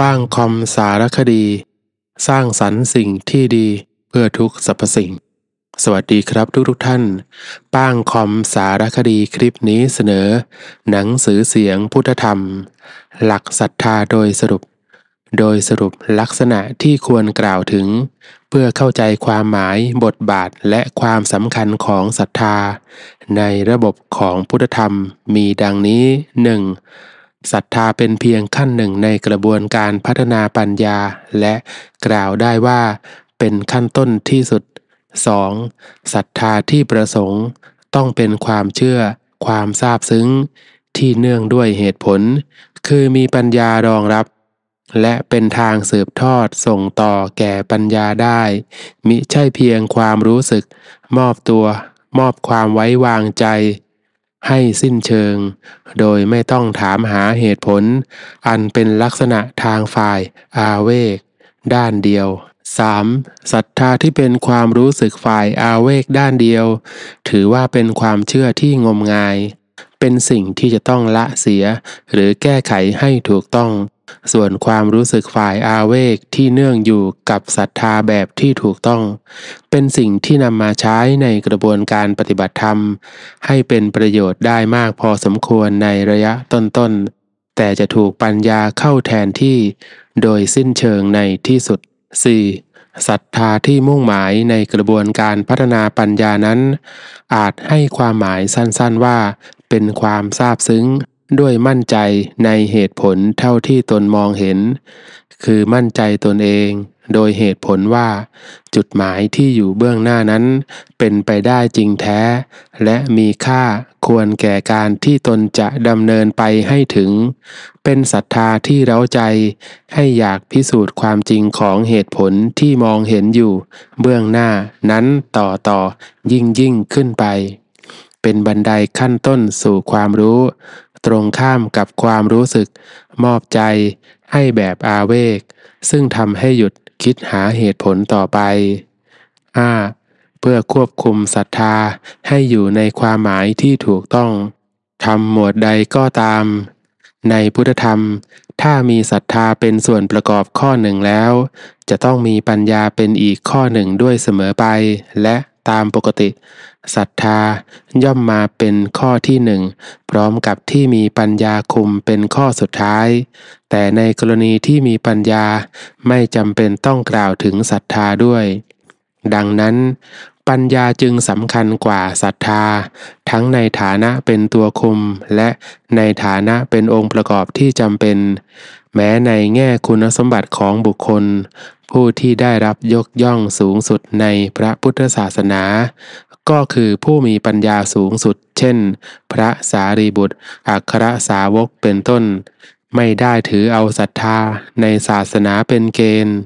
ปั้งคอมสารคดี สร้างสรรค์สิ่งที่ดีเพื่อทุกสรรพสิ่ง สวัสดีครับทุกทุกท่านป้างคอมสารคดีคลิปนี้เสนอ หนังสือเสียงพุทธธรรม หลักศรัทธาโดยสรุป โดยสรุปลักษณะที่ควรกล่าวถึง เพื่อเข้าใจความหมายบทบาทและความสำคัญของศรัทธา ในระบบของพุทธธรรมมีดังนี้หนึ่งศรัทธาเป็นเพียงขั้นหนึ่งในกระบวนการพัฒนาปัญญาและกล่าวได้ว่าเป็นขั้นต้นที่สุด 2. ศรัทธาที่ประสงค์ต้องเป็นความเชื่อ ความซาบซึ้ง ที่เนื่องด้วยเหตุผล คือมีปัญญารองรับ และเป็นทางสืบทอดส่งต่อแก่ปัญญาได้มิใช่เพียงความรู้สึก มอบตัวมอบความไว้วางใจให้สิ้นเชิง โดยไม่ต้องถามหาเหตุผล อันเป็นลักษณะทางฝ่ายอาเวกด้านเดียว 3. ศรัทธาที่เป็นความรู้สึกฝ่ายอาเวกด้านเดียว ถือว่าเป็นความเชื่อที่งมงาย เป็นสิ่งที่จะต้องละเสียหรือแก้ไขให้ถูกต้องส่วนความรู้สึกฝ่ายอาเวกที่เนื่องอยู่กับศรัทธาแบบที่ถูกต้อง เป็นสิ่งที่นำมาใช้ในกระบวนการปฏิบัติธรรม ให้เป็นประโยชน์ได้มากพอสมควรในระยะต้น ๆ แต่จะถูกปัญญาเข้าแทนที่โดยสิ้นเชิงในที่สุด 4. ศรัทธาที่มุ่งหมายในกระบวนการพัฒนาปัญญานั้น อาจให้ความหมายสั้นๆว่า เป็นความซาบซึ้งด้วยมั่นใจในเหตุผลเท่าที่ตนมองเห็น คือมั่นใจตนเอง โดยเหตุผลว่า จุดหมายที่อยู่เบื้องหน้านั้น เป็นไปได้จริงแท้ และมีค่าควรแก่การที่ตนจะดำเนินไปให้ถึง เป็นศรัทธาที่เร้าใจ ให้อยากพิสูจน์ความจริงของเหตุผลที่มองเห็นอยู่ เบื้องหน้านั้นต่อต่อยิ่งยิ่งขึ้นไป เป็นบันไดขั้นต้นสู่ความรู้ตรงข้ามกับความรู้สึก มอบใจให้แบบอาเวก ซึ่งทำให้หยุดคิดหาเหตุผลต่อไป 5. เพื่อควบคุมศรัทธาให้อยู่ในความหมายที่ถูกต้องทำหมวดใดก็ตาม ในพุทธธรรม ถ้ามีศรัทธาเป็นส่วนประกอบข้อหนึ่งแล้ว จะต้องมีปัญญาเป็นอีกข้อหนึ่งด้วยเสมอไปและตามปกติศรัทธาย่อมมาเป็นข้อที่หนึ่งพร้อมกับที่มีปัญญาคุมเป็นข้อสุดท้าย แต่ในกรณีที่มีปัญญาไม่จำเป็นต้องกล่าวถึงศรัทธาด้วย ดังนั้นปัญญาจึงสำคัญกว่าศรัทธา ทั้งในฐานะเป็นตัวคุมและในฐานะเป็นองค์ประกอบที่จำเป็นแม้ในแง่คุณสมบัติของบุคคล ผู้ที่ได้รับยกย่องสูงสุดในพระพุทธศาสนา ก็คือผู้มีปัญญาสูงสุดเช่นพระสารีบุตรอัครสาวกเป็นต้น ไม่ได้ถือเอาศรัทธาในศาสนาเป็นเกณฑ์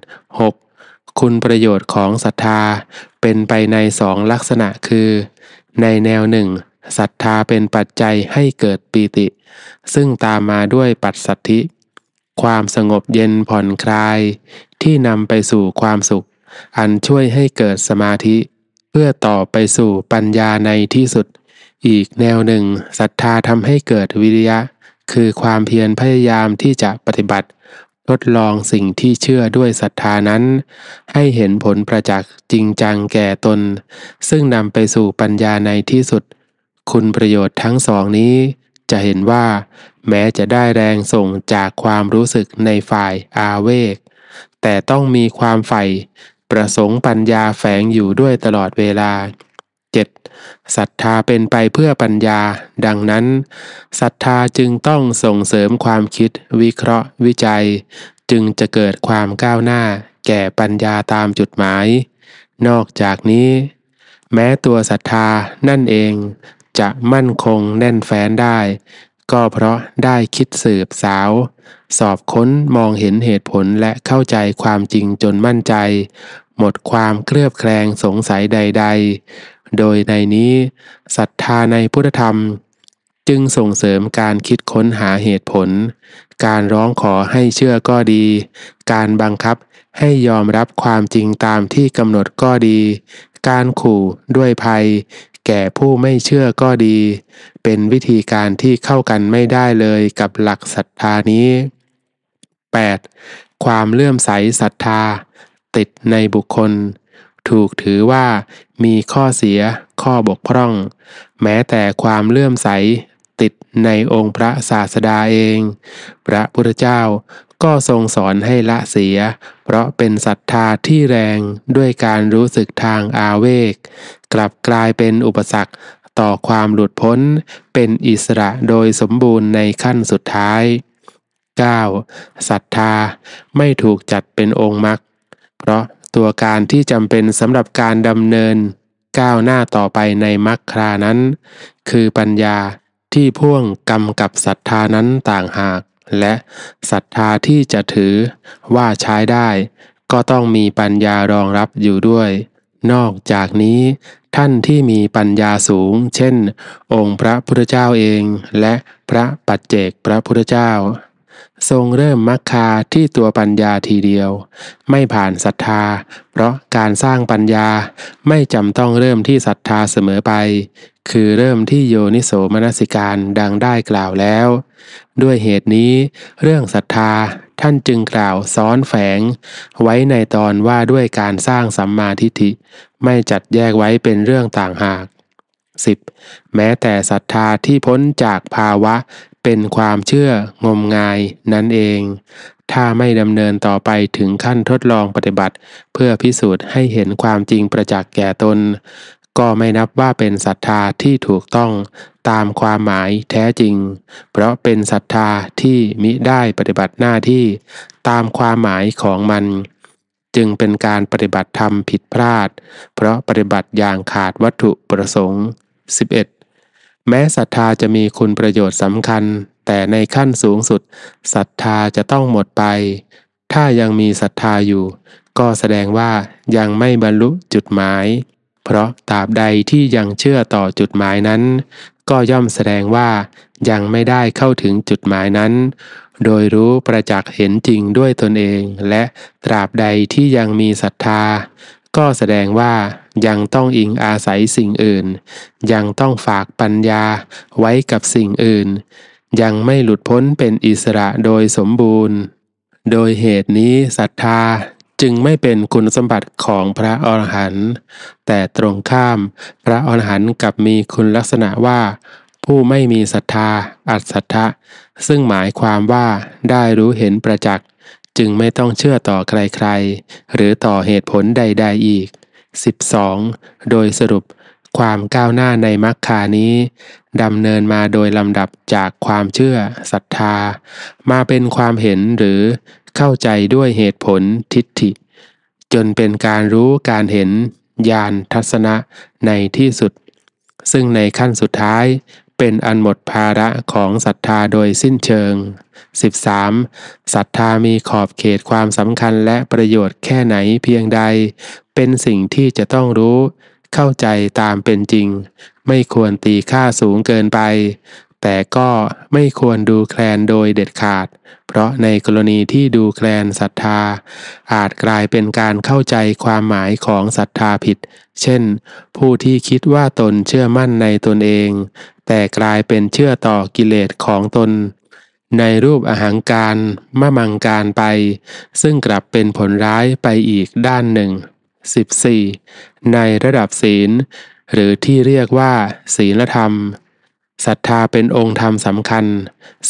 6. คุณประโยชน์ของศรัทธาเป็นไปในสองลักษณะคือ ในแนวหนึ่งศรัทธาเป็นปัจจัยให้เกิดปีติ ซึ่งตามมาด้วยปัจสัทธิความสงบเย็นผ่อนคลาย ที่นำไปสู่ความสุข อันช่วยให้เกิดสมาธิ เพื่อต่อไปสู่ปัญญาในที่สุด อีกแนวหนึ่งศรัทธาทำให้เกิดวิริยะ คือความเพียรพยายามที่จะปฏิบัติ ทดลองสิ่งที่เชื่อด้วยศรัทธานั้น ให้เห็นผลประจักษ์จริงจังแก่ตน ซึ่งนำไปสู่ปัญญาในที่สุด คุณประโยชน์ทั้งสองนี้จะเห็นว่าแม้จะได้แรงส่งจากความรู้สึกในฝ่ายอาเวก แต่ต้องมีความใฝ่ประสงค์ปัญญาแฝงอยู่ด้วยตลอดเวลา 7. ศรัทธาเป็นไปเพื่อปัญญา ดังนั้นศรัทธาจึงต้องส่งเสริมความคิด วิเคราะห์วิจัย จึงจะเกิดความก้าวหน้าแก่ปัญญาตามจุดหมาย นอกจากนี้ แม้ตัวศรัทธานั่นเองจะมั่นคงแน่นแฟ้นได้ ก็เพราะได้คิดสืบสาว สอบค้นมองเห็นเหตุผลและเข้าใจความจริงจนมั่นใจ หมดความเคลือบแคลงสงสัยใดๆ โดยในนี้ศรัทธาในพุทธธรรม จึงส่งเสริมการคิดค้นหาเหตุผล การร้องขอให้เชื่อก็ดี การบังคับให้ยอมรับความจริงตามที่กำหนดก็ดี การขู่ด้วยภัยแก่ผู้ไม่เชื่อก็ดี เป็นวิธีการที่เข้ากันไม่ได้เลยกับหลักศรัทธานี้ 8. ความเลื่อมใสศรัทธา ติดในบุคคล ถูกถือว่ามีข้อเสียข้อบกพร่อง แม้แต่ความเลื่อมใสติดในองค์พระศาสดาเอง พระพุทธเจ้าก็ทรงสอนให้ละเสีย เพราะเป็นศรัทธาที่แรงด้วยการรู้สึกทางอาเวก กลับกลายเป็นอุปสรรคต่อความหลุดพ้นเป็นอิสระโดยสมบูรณ์ในขั้นสุดท้าย 9. ศรัทธาไม่ถูกจัดเป็นองค์มรรค เพราะตัวการที่จำเป็นสำหรับการดำเนินก้าวหน้าต่อไปในมรรคครานั้น คือปัญญาที่พ่วงกรรมกับศรัทธานั้นต่างหากและศรัทธาที่จะถือว่าใช้ได้ก็ต้องมีปัญญารองรับอยู่ด้วย นอกจากนี้ท่านที่มีปัญญาสูงเช่นองค์พระพุทธเจ้าเองและพระปัจเจกพระพุทธเจ้า ทรงเริ่มมรรคาที่ตัวปัญญาทีเดียว ไม่ผ่านศรัทธา เพราะการสร้างปัญญาไม่จำต้องเริ่มที่ศรัทธาเสมอไปคือเริ่มที่โยนิโสมนสิการดังได้กล่าวแล้ว ด้วยเหตุนี้เรื่องศรัทธาท่านจึงกล่าวซ้อนแฝง ไว้ในตอนว่าด้วยการสร้างสัมมาทิฏฐิ ไม่จัดแยกไว้เป็นเรื่องต่างหาก 10. แม้แต่ศรัทธาที่พ้นจากภาวะเป็นความเชื่อ งมงาย นั่นเอง ถ้าไม่ดำเนินต่อไปถึงขั้นทดลองปฏิบัติ เพื่อพิสูจน์ให้เห็นความจริงประจักษ์แก่ตนก็ไม่นับว่าเป็นศรัทธาที่ถูกต้องตามความหมายแท้จริง เพราะเป็นศรัทธาที่มิได้ปฏิบัติหน้าที่ตามความหมายของมัน จึงเป็นการปฏิบัติธรรมผิดพลาด เพราะปฏิบัติอย่างขาดวัตถุประสงค์ 11. แม้ศรัทธาจะมีคุณประโยชน์สำคัญ แต่ในขั้นสูงสุดศรัทธาจะต้องหมดไป ถ้ายังมีศรัทธาอยู่ ก็แสดงว่ายังไม่บรรลุจุดหมายเพราะตราบใดที่ยังเชื่อต่อจุดหมายนั้น ก็ย่อมแสดงว่ายังไม่ได้เข้าถึงจุดหมายนั้น โดยรู้ประจักษ์เห็นจริงด้วยตนเอง และตราบใดที่ยังมีศรัทธา ก็แสดงว่ายังต้องอิงอาศัยสิ่งอื่น ยังต้องฝากปัญญาไว้กับสิ่งอื่น ยังไม่หลุดพ้นเป็นอิสระโดยสมบูรณ์ โดยเหตุนี้ศรัทธาจึงไม่เป็นคุณสมบัติของพระอรหันต์แต่ตรงข้าม พระอรหันต์กับมีคุณลักษณะว่า ผู้ไม่มีศรัทธาอัศรัทธะ ซึ่งหมายความว่าได้รู้เห็นประจักษ์ จึงไม่ต้องเชื่อต่อใครๆ หรือต่อเหตุผลใดๆอีก 12. โดยสรุปความก้าวหน้าในมรรคานี้ ดำเนินมาโดยลำดับจากความเชื่อศรัทธา มาเป็นความเห็นหรือเข้าใจด้วยเหตุผลทิฏฐิ จนเป็นการรู้การเห็นญาณทัศนะในที่สุด ซึ่งในขั้นสุดท้ายเป็นอันหมดภาระของศรัทธาโดยสิ้นเชิง 13. ศรัทธามีขอบเขตความสำคัญและประโยชน์แค่ไหนเพียงใด เป็นสิ่งที่จะต้องรู้ เข้าใจตามเป็นจริง ไม่ควรตีค่าสูงเกินไปแต่ก็ไม่ควรดูแคลนโดยเด็ดขาด เพราะในกรณีที่ดูแคลนศรัทธา อาจกลายเป็นการเข้าใจความหมายของศรัทธาผิด เช่น ผู้ที่คิดว่าตนเชื่อมั่นในตนเอง แต่กลายเป็นเชื่อต่อกิเลสของตน ในรูปอาหางการมะมังการไป ซึ่งกลับเป็นผลร้ายไปอีกด้านหนึ่ง 14. ในระดับศีล หรือที่เรียกว่า ศีลธรรมศรัทธาเป็นองค์ธรรมสำคัญ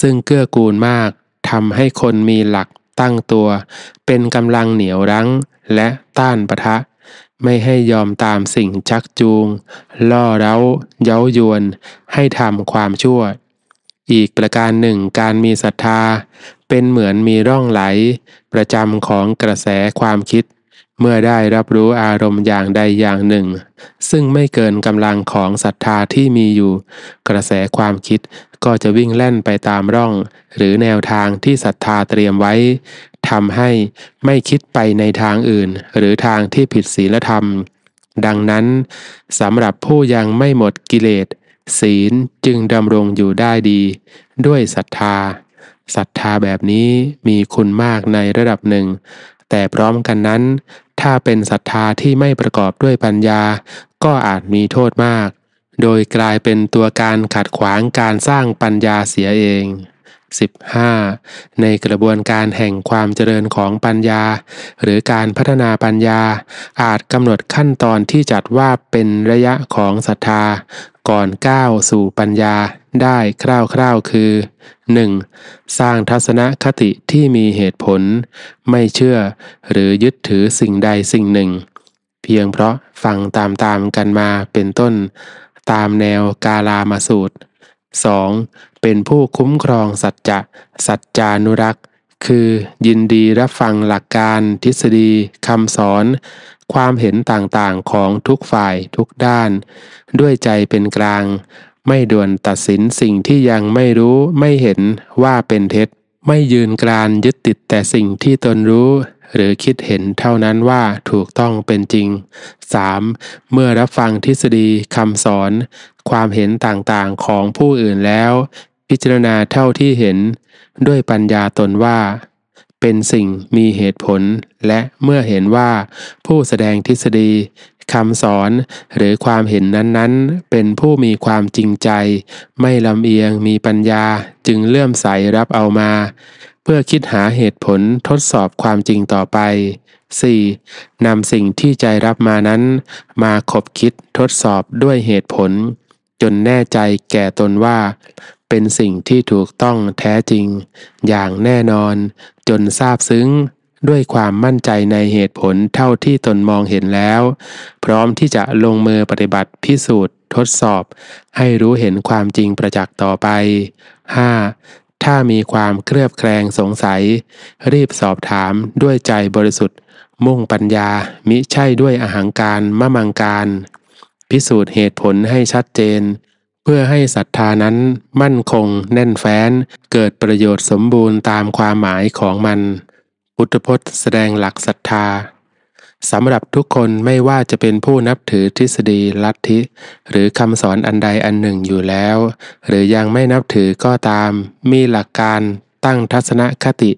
ซึ่งเกื้อกูลมากทำให้คนมีหลักตั้งตัว เป็นกำลังเหนียวรั้งและต้านปะทะ ไม่ให้ยอมตามสิ่งชักจูง ล่อเร้า เย้ายวนให้ทำความชั่วอีกประการหนึ่งการมีศรัทธา เป็นเหมือนมีร่องไหล ประจำของกระแสความคิดเมื่อได้รับรู้อารมณ์อย่างใดอย่างหนึ่ง ซึ่งไม่เกินกำลังของศรัทธาที่มีอยู่ กระแสความคิดก็จะวิ่งแล่นไปตามร่อง หรือแนวทางที่ศรัทธาเตรียมไว้ทำให้ไม่คิดไปในทางอื่น หรือทางที่ผิดศีลธรรมดังนั้นสำหรับผู้ยังไม่หมดกิเลสศีลจึงดำรงอยู่ได้ดี ด้วยศรัทธาศรัทธาแบบนี้มีคุณมากในระดับหนึ่งแต่พร้อมกันนั้น ถ้าเป็นศรัทธาที่ไม่ประกอบด้วยปัญญาก็อาจมีโทษมาก โดยกลายเป็นตัวการขัดขวางการสร้างปัญญาเสียเอง 15. ในกระบวนการแห่งความเจริญของปัญญาหรือการพัฒนาปัญญา อาจกำหนดขั้นตอนที่จัดว่าเป็นระยะของศรัทธาก่อนก้าวสู่ปัญญาได้คร่าวๆคือ 1. สร้างทัศนคติที่มีเหตุผล ไม่เชื่อหรือยึดถือสิ่งใดสิ่งหนึ่ง เพียงเพราะฟังตามๆกันมาเป็นต้น ตามแนวกาลามาสูตร 2. เป็นผู้คุ้มครองสัจจะสัจจานุรักษ์ คือยินดีรับฟังหลักการทฤษฎีคำสอนความเห็นต่างๆของทุกฝ่ายทุกด้าน ด้วยใจเป็นกลาง ไม่ด่วนตัดสินสิ่งที่ยังไม่รู้ ไม่เห็นว่าเป็นเท็จ ไม่ยืนกรานยึดติดแต่สิ่งที่ตนรู้ หรือคิดเห็นเท่านั้นว่าถูกต้องเป็นจริง 3. เมื่อรับฟังทฤษฎีคำสอน ความเห็นต่างๆของผู้อื่นแล้ว พิจารณาเท่าที่เห็น ด้วยปัญญาตนว่าเป็นสิ่งมีเหตุผลและเมื่อเห็นว่าผู้แสดงทฤษฎีคำสอนหรือความเห็นนั้นๆ เป็นผู้มีความจริงใจ ไม่ลำเอียงมีปัญญาจึงเลื่อมใสรับเอามา เพื่อคิดหาเหตุผลทดสอบความจริงต่อไป 4. นำสิ่งที่ใจรับมานั้น มาคบคิดทดสอบด้วยเหตุผล จนแน่ใจแก่ตนว่าเป็นสิ่งที่ถูกต้องแท้จริง อย่างแน่นอน จนทราบซึ้ง ด้วยความมั่นใจในเหตุผลเท่าที่ตนมองเห็นแล้ว พร้อมที่จะลงมือปฏิบัติพิสูจน์ทดสอบ ให้รู้เห็นความจริงประจักษ์ต่อไป 5. ถ้ามีความเครือบแคลงสงสัย รีบสอบถามด้วยใจบริสุทธิ์ มุ่งปัญญามิใช่ด้วยอหังการมะมังการ พิสูจน์เหตุผลให้ชัดเจนเพื่อให้ศรัทธานั้นมั่นคงแน่นแฟ้นเกิดประโยชน์สมบูรณ์ตามความหมายของมันพุทธพจน์ แสดงหลักศรัทธา สำหรับทุกคนไม่ว่าจะเป็นผู้นับถือทฤษฎีลัทธิ หรือคำสอนอันใดอันหนึ่งอยู่แล้ว หรือยังไม่นับถือก็ตาม มีหลักการตั้งทัศนคติ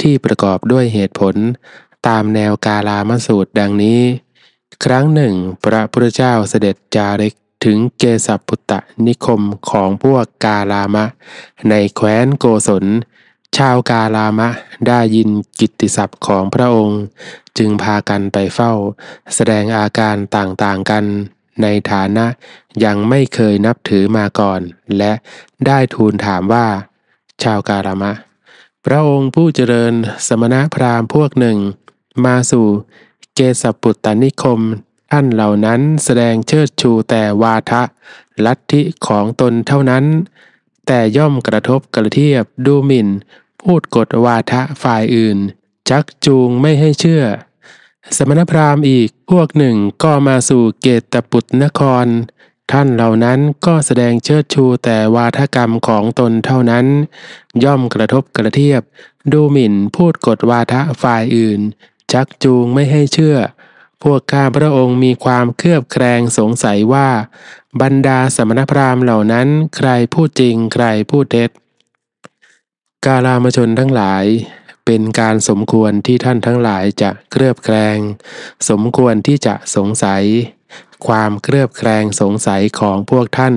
ที่ประกอบด้วยเหตุผล ตามแนวกาลามสูตรดังนี้ ครั้งหนึ่ง พระพุทธเจ้าเสด็จจาริกถึงเกสปุตตะนิคมของพวกกาลามะ ในแคว้นโกศลชาวกาลามะได้ยินกิตติศัพท์ของพระองค์ จึงพากันไปเฝ้า แสดงอาการต่าง ๆ กัน ในฐานะยังไม่เคยนับถือมาก่อนและได้ทูลถามว่า ชาวกาลามะ พระองค์ผู้เจริญสมณพราหมณ์พวกหนึ่ง มาสู่เกสปุตตนิคมท่านเหล่านั้นแสดงเชิดชูแต่วาทะ ลัทธิของตนเท่านั้น แต่ย่อมกระทบกระเทียบดูหมิ่น พูดกดวาทะฝ่ายอื่นชักจูงไม่ให้เชื่อ สมณพราหมณ์อีกพวกหนึ่งก็มาสู่เกตปุตนคร ท่านเหล่านั้นก็แสดงเชิดชูแต่วาทกรรมของตนเท่านั้น ย่อมกระทบกระเทียบ ดูหมิ่นพูดกดวาทะฝ่ายอื่นชักจูงไม่ให้เชื่อพวกข้าพระองค์มีความเครือบแคลงสงสัยว่า บรรดาสมณพราหมณ์เหล่านั้นใครพูดจริงใครพูดเท็จกาลามชนทั้งหลายเป็นการสมควรที่ท่านทั้งหลายจะเครือบแคลงสมควรที่จะสงสัย ความเครือบแคลงสงสัยของพวกท่าน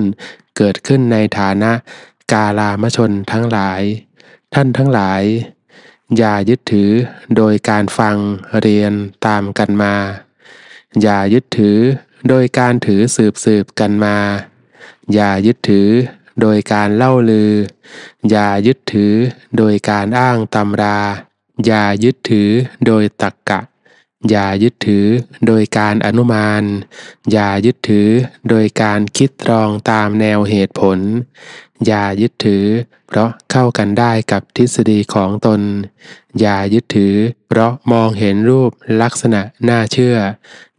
เกิดขึ้นในฐานะ กาลามชนทั้งหลาย ท่านทั้งหลาย อย่ายึดถือโดยการฟังเรียนตามกันมาอย่ายึดถือโดยการถือสืบสืบกันมา อย่ายึดถือโดยการเล่าลือ อย่ายึดถือโดยการอ้างตำราอย่ายึดถือโดยตักกะอย่ายึดถือโดยการอนุมานอย่ายึดถือโดยการคิดรองตามแนวเหตุผล อย่ายึดถือ เพราะเข้ากันได้กับทฤษฎีของตน อย่ายึดถือเพราะมองเห็นรูปลักษณะน่าเชื่อ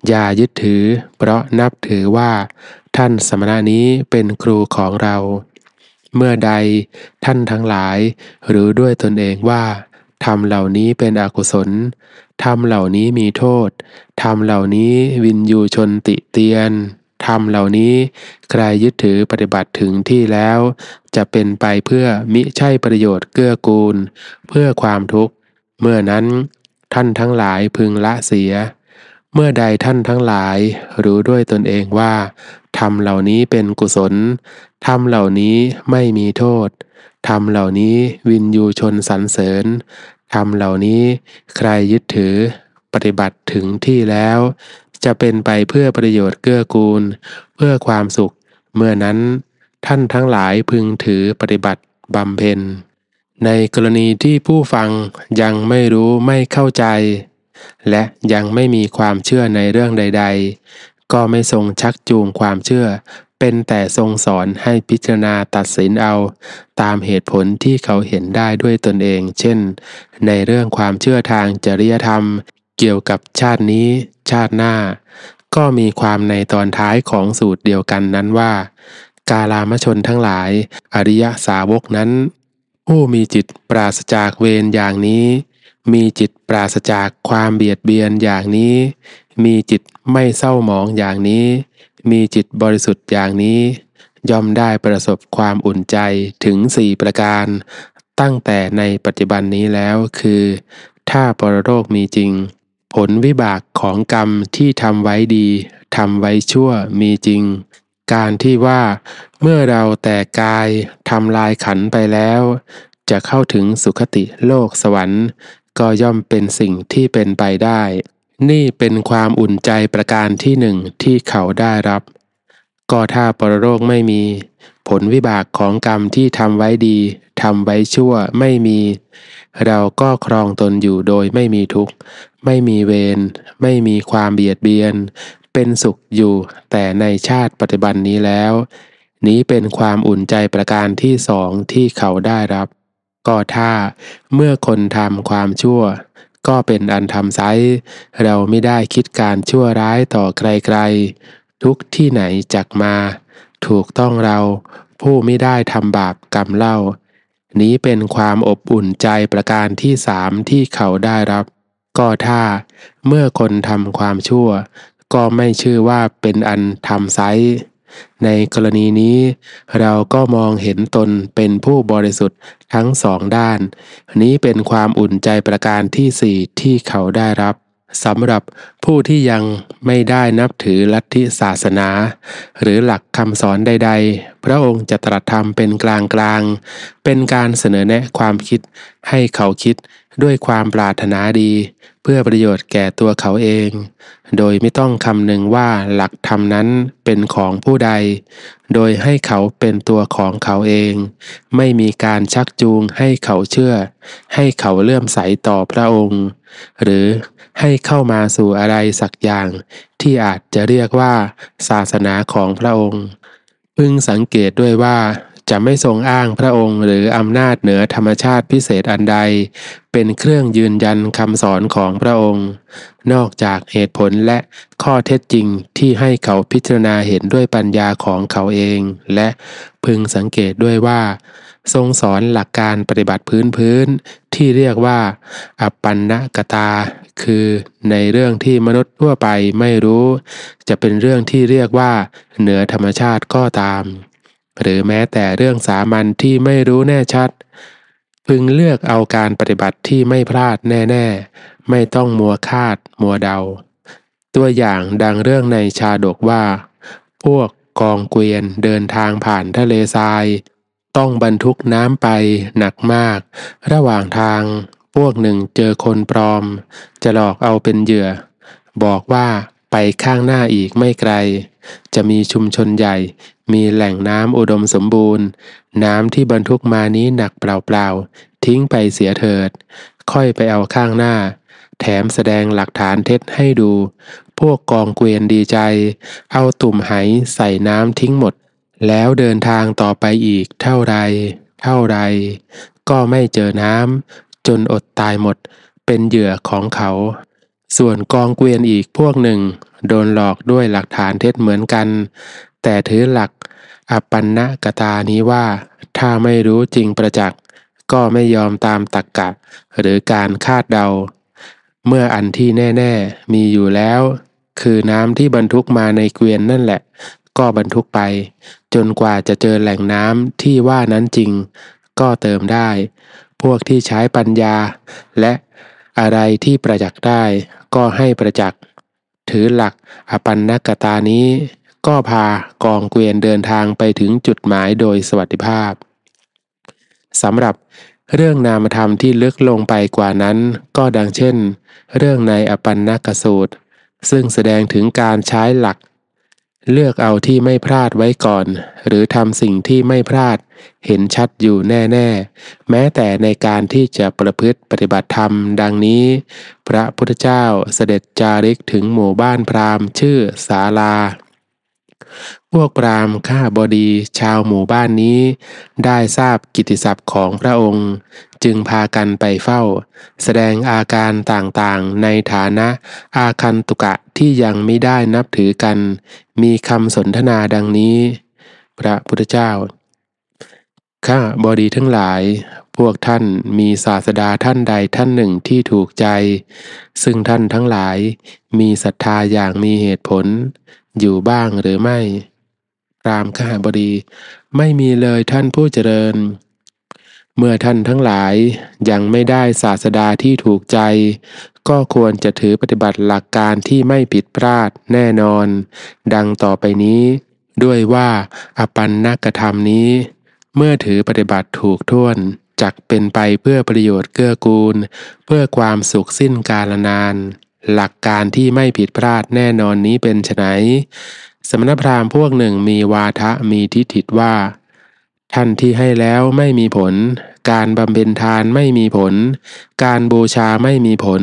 อย่ายึดถือเพราะนับถือว่า ท่านสมณะนี้เป็นครูของเรา เมื่อใดท่านทั้งหลายหรือด้วยตนเองว่าธรรมเหล่านี้เป็นอกุศลธรรมเหล่านี้มีโทษธรรมเหล่านี้วินยูชนติเตียนธรรมเหล่านี้ใครยึดถือปฏิบัติถึงที่แล้ว จะเป็นไปเพื่อมิใช่ประโยชน์เกื้อกูล เพื่อความทุกข์ เมื่อนั้นท่านทั้งหลายพึงละเสีย เมื่อใดท่านทั้งหลายรู้ด้วยตนเองว่าธรรมเหล่านี้เป็นกุศลธรรมเหล่านี้ไม่มีโทษธรรมเหล่านี้วินยูชนสรรเสริญธรรมเหล่านี้ใครยึดถือปฏิบัติถึงที่แล้ว จะเป็นไปเพื่อประโยชน์เกื้อกูล เพื่อความสุขเมื่อนั้นท่านทั้งหลายพึงถือปฏิบัติบำเพ็ญในกรณีที่ผู้ฟังยังไม่รู้ไม่เข้าใจ และยังไม่มีความเชื่อในเรื่องใด ๆ ก็ไม่ทรงชักจูงความเชื่อเป็นแต่ทรงสอนให้พิจารณาตัดสินเอาตามเหตุผลที่เขาเห็นได้ด้วยตนเอง เช่น ในเรื่องความเชื่อทางจริยธรรมเกี่ยวกับชาตินี้ชาติหน้า ก็มีความในตอนท้ายของสูตรเดียวกันนั้นว่า กาลามชนทั้งหลายอริยสาวกนั้นผู้มีจิตปราศจากเวรอย่างนี้ มีจิตปราศจากความเบียดเบียนอย่างนี้ มีจิตไม่เศร้าหมองอย่างนี้มีจิตบริสุทธิ์อย่างนี้ ย่อมได้ประสบความอุ่นใจถึงสี่ประการ ตั้งแต่ในปัจจุบันนี้แล้วคือ ถ้าปรโรคมีจริง ผลวิบากของกรรมที่ทำไว้ดีทำไว้ชั่วมีจริง การที่ว่าเมื่อเราแต่กายทำลายขันไปแล้ว จะเข้าถึงสุคติโลกสวรรค์ ก็ย่อมเป็นสิ่งที่เป็นไปได้นี่เป็นความอุ่นใจประการที่หนึ่งที่เขาได้รับ ก็ถ้าปรโรคไม่มี ผลวิบากของกรรมที่ทำไว้ดีทำไว้ชั่วไม่มี เราก็ครองตนอยู่โดยไม่มีทุกข์ ไม่มีเวรไม่มีความเบียดเบียน เป็นสุขอยู่แต่ในชาติปัจจุบันนี้แล้ว นี้เป็นความอุ่นใจประการที่สองที่เขาได้รับ ก็ถ้าเมื่อคนทำความชั่วก็เป็นอันทำไซ เราไม่ได้คิดการชั่วร้ายต่อใครๆทุกที่ไหนจักมา ถูกต้องเราผู้ไม่ได้ทำบาปกรรมเล่า นี้เป็นความอบอุ่นใจประการที่สามที่เขาได้รับ ก็ถ้าเมื่อคนทำความชั่ว ก็ไม่ชื่อว่าเป็นอันทำไซในกรณีนี้เราก็มองเห็นตนเป็นผู้บริสุทธิ์ทั้งสองด้าน นี้เป็นความอุ่นใจประการที่สี่ที่เขาได้รับสำหรับผู้ที่ยังไม่ได้นับถือลัทธิศาสนา หรือหลักคำสอนใดๆ พระองค์จะตรัสธรรมเป็นกลางๆเป็นการเสนอแนะความคิดให้เขาคิดด้วยความปรารถนาดีเพื่อประโยชน์แก่ตัวเขาเอง โดยไม่ต้องคำนึงว่าหลักธรรมนั้นเป็นของผู้ใด โดยให้เขาเป็นตัวของเขาเอง ไม่มีการชักจูงให้เขาเชื่อ ให้เขาเลื่อมใสต่อพระองค์ หรือให้เข้ามาสู่อะไรสักอย่าง ที่อาจจะเรียกว่าศาสนาของพระองค์ พึงสังเกตด้วยว่าจะไม่ทรงอ้างพระองค์หรืออำนาจเหนือธรรมชาติพิเศษอันใด เป็นเครื่องยืนยันคำสอนของพระองค์ นอกจากเหตุผลและข้อเท็จจริงที่ให้เขาพิจารณาเห็นด้วยปัญญาของเขาเอง และพึงสังเกตด้วยว่า ทรงสอนหลักการปฏิบัติพื้นพื้น ที่เรียกว่าอปันนกตาคือในเรื่องที่มนุษย์ทั่วไปไม่รู้ จะเป็นเรื่องที่เรียกว่า เหนือธรรมชาติก็ตามหรือแม้แต่เรื่องสามัญที่ไม่รู้แน่ชัด พึงเลือกเอาการปฏิบัติที่ไม่พลาดแน่ๆ ไม่ต้องมัวคาด มัวเดา ตัวอย่างดังเรื่องในชาดกว่า พวกกองเกวียนเดินทางผ่านทะเลทราย ต้องบรรทุกน้ำไปหนักมาก ระหว่างทาง พวกหนึ่งเจอคนปลอม จะหลอกเอาเป็นเหยื่อ บอกว่าไปข้างหน้าอีกไม่ไกล จะมีชุมชนใหญ่มีแหล่งน้ำอุดมสมบูรณ์ น้ำที่บรรทุกมานี้หนักเปล่าๆทิ้งไปเสียเถิด ค่อยไปเอาข้างหน้า แถมแสดงหลักฐานเท็จให้ดู พวกกองเกวียนดีใจ เอาตุ่มไหใส่น้ำทิ้งหมด แล้วเดินทางต่อไปอีกเท่าไร เท่าไร ก็ไม่เจอน้ำจนอดตายหมดเป็นเหยื่อของเขา ส่วนกองเกวียนอีกพวกหนึ่ง โดนหลอกด้วยหลักฐานเท็จเหมือนกันแต่ถือหลัก อปันนกตานี้ว่า ถ้าไม่รู้จริงประจักษ์ ก็ไม่ยอมตามตักกะ หรือการคาดเดา เมื่ออันที่แน่ ๆมีอยู่แล้ว คือน้ำที่บรรทุกมาในเกวียนนั่นแหละ ก็บรรทุกไป จนกว่าจะเจอแหล่งน้ำที่ว่านั้นจริง ก็เติมได้ พวกที่ใช้ปัญญา และอะไรที่ประจักษ์ได้ก็ให้ประจักษ์ถือหลักอปันนกตานี้ก็พากองเกวียนเดินทางไปถึงจุดหมายโดยสวัสดิภาพ สำหรับเรื่องนามธรรมที่ลึกลงไปกว่านั้น ก็ดังเช่น เรื่องในอปันนกสูตร ซึ่งแสดงถึงการใช้หลัก เลือกเอาที่ไม่พลาดไว้ก่อน หรือทำสิ่งที่ไม่พลาด เห็นชัดอยู่แน่ๆแม้แต่ในการที่จะประพฤติปฏิบัติธรรมดังนี้ พระพุทธเจ้าเสด็จจาริกถึงหมู่บ้านพราหมณ์ชื่อสาลาพวกปรามข้าบดีชาวหมู่บ้านนี้ได้ทราบกิติศัพท์ของพระองค์ จึงพากันไปเฝ้าแสดงอาการต่างๆในฐานะอาคันตุกะที่ยังไม่ได้นับถือกัน มีคำสนทนาดังนี้ พระพุทธเจ้า ข้าบดีทั้งหลาย พวกท่านมีศาสดาท่านใดท่านหนึ่งที่ถูกใจ ซึ่งท่านทั้งหลายมีศรัทธาอย่างมีเหตุผลอยู่บ้างหรือไม่รามขหบดีไม่มีเลยท่านผู้เจริญ เมื่อท่านทั้งหลายยังไม่ได้ศาสดาที่ถูกใจ ก็ควรจะถือปฏิบัติหลักการที่ไม่ผิดพลาดแน่นอน ดังต่อไปนี้ ด้วยว่าอปันนกธรรมนี้ เมื่อถือปฏิบัติถูกท่วน จักเป็นไปเพื่อประโยชน์เกื้อกูล เพื่อความสุขสิ้นกาลนานหลักการที่ไม่ผิดพลาดแน่นอนนี้เป็นไนสมณพราหมณ์พวกหนึ่งมีวาทะมีทิฏฐิว่า ท่านที่ให้แล้วไม่มีผล การบำเพ็ญทานไม่มีผล การบูชาไม่มีผล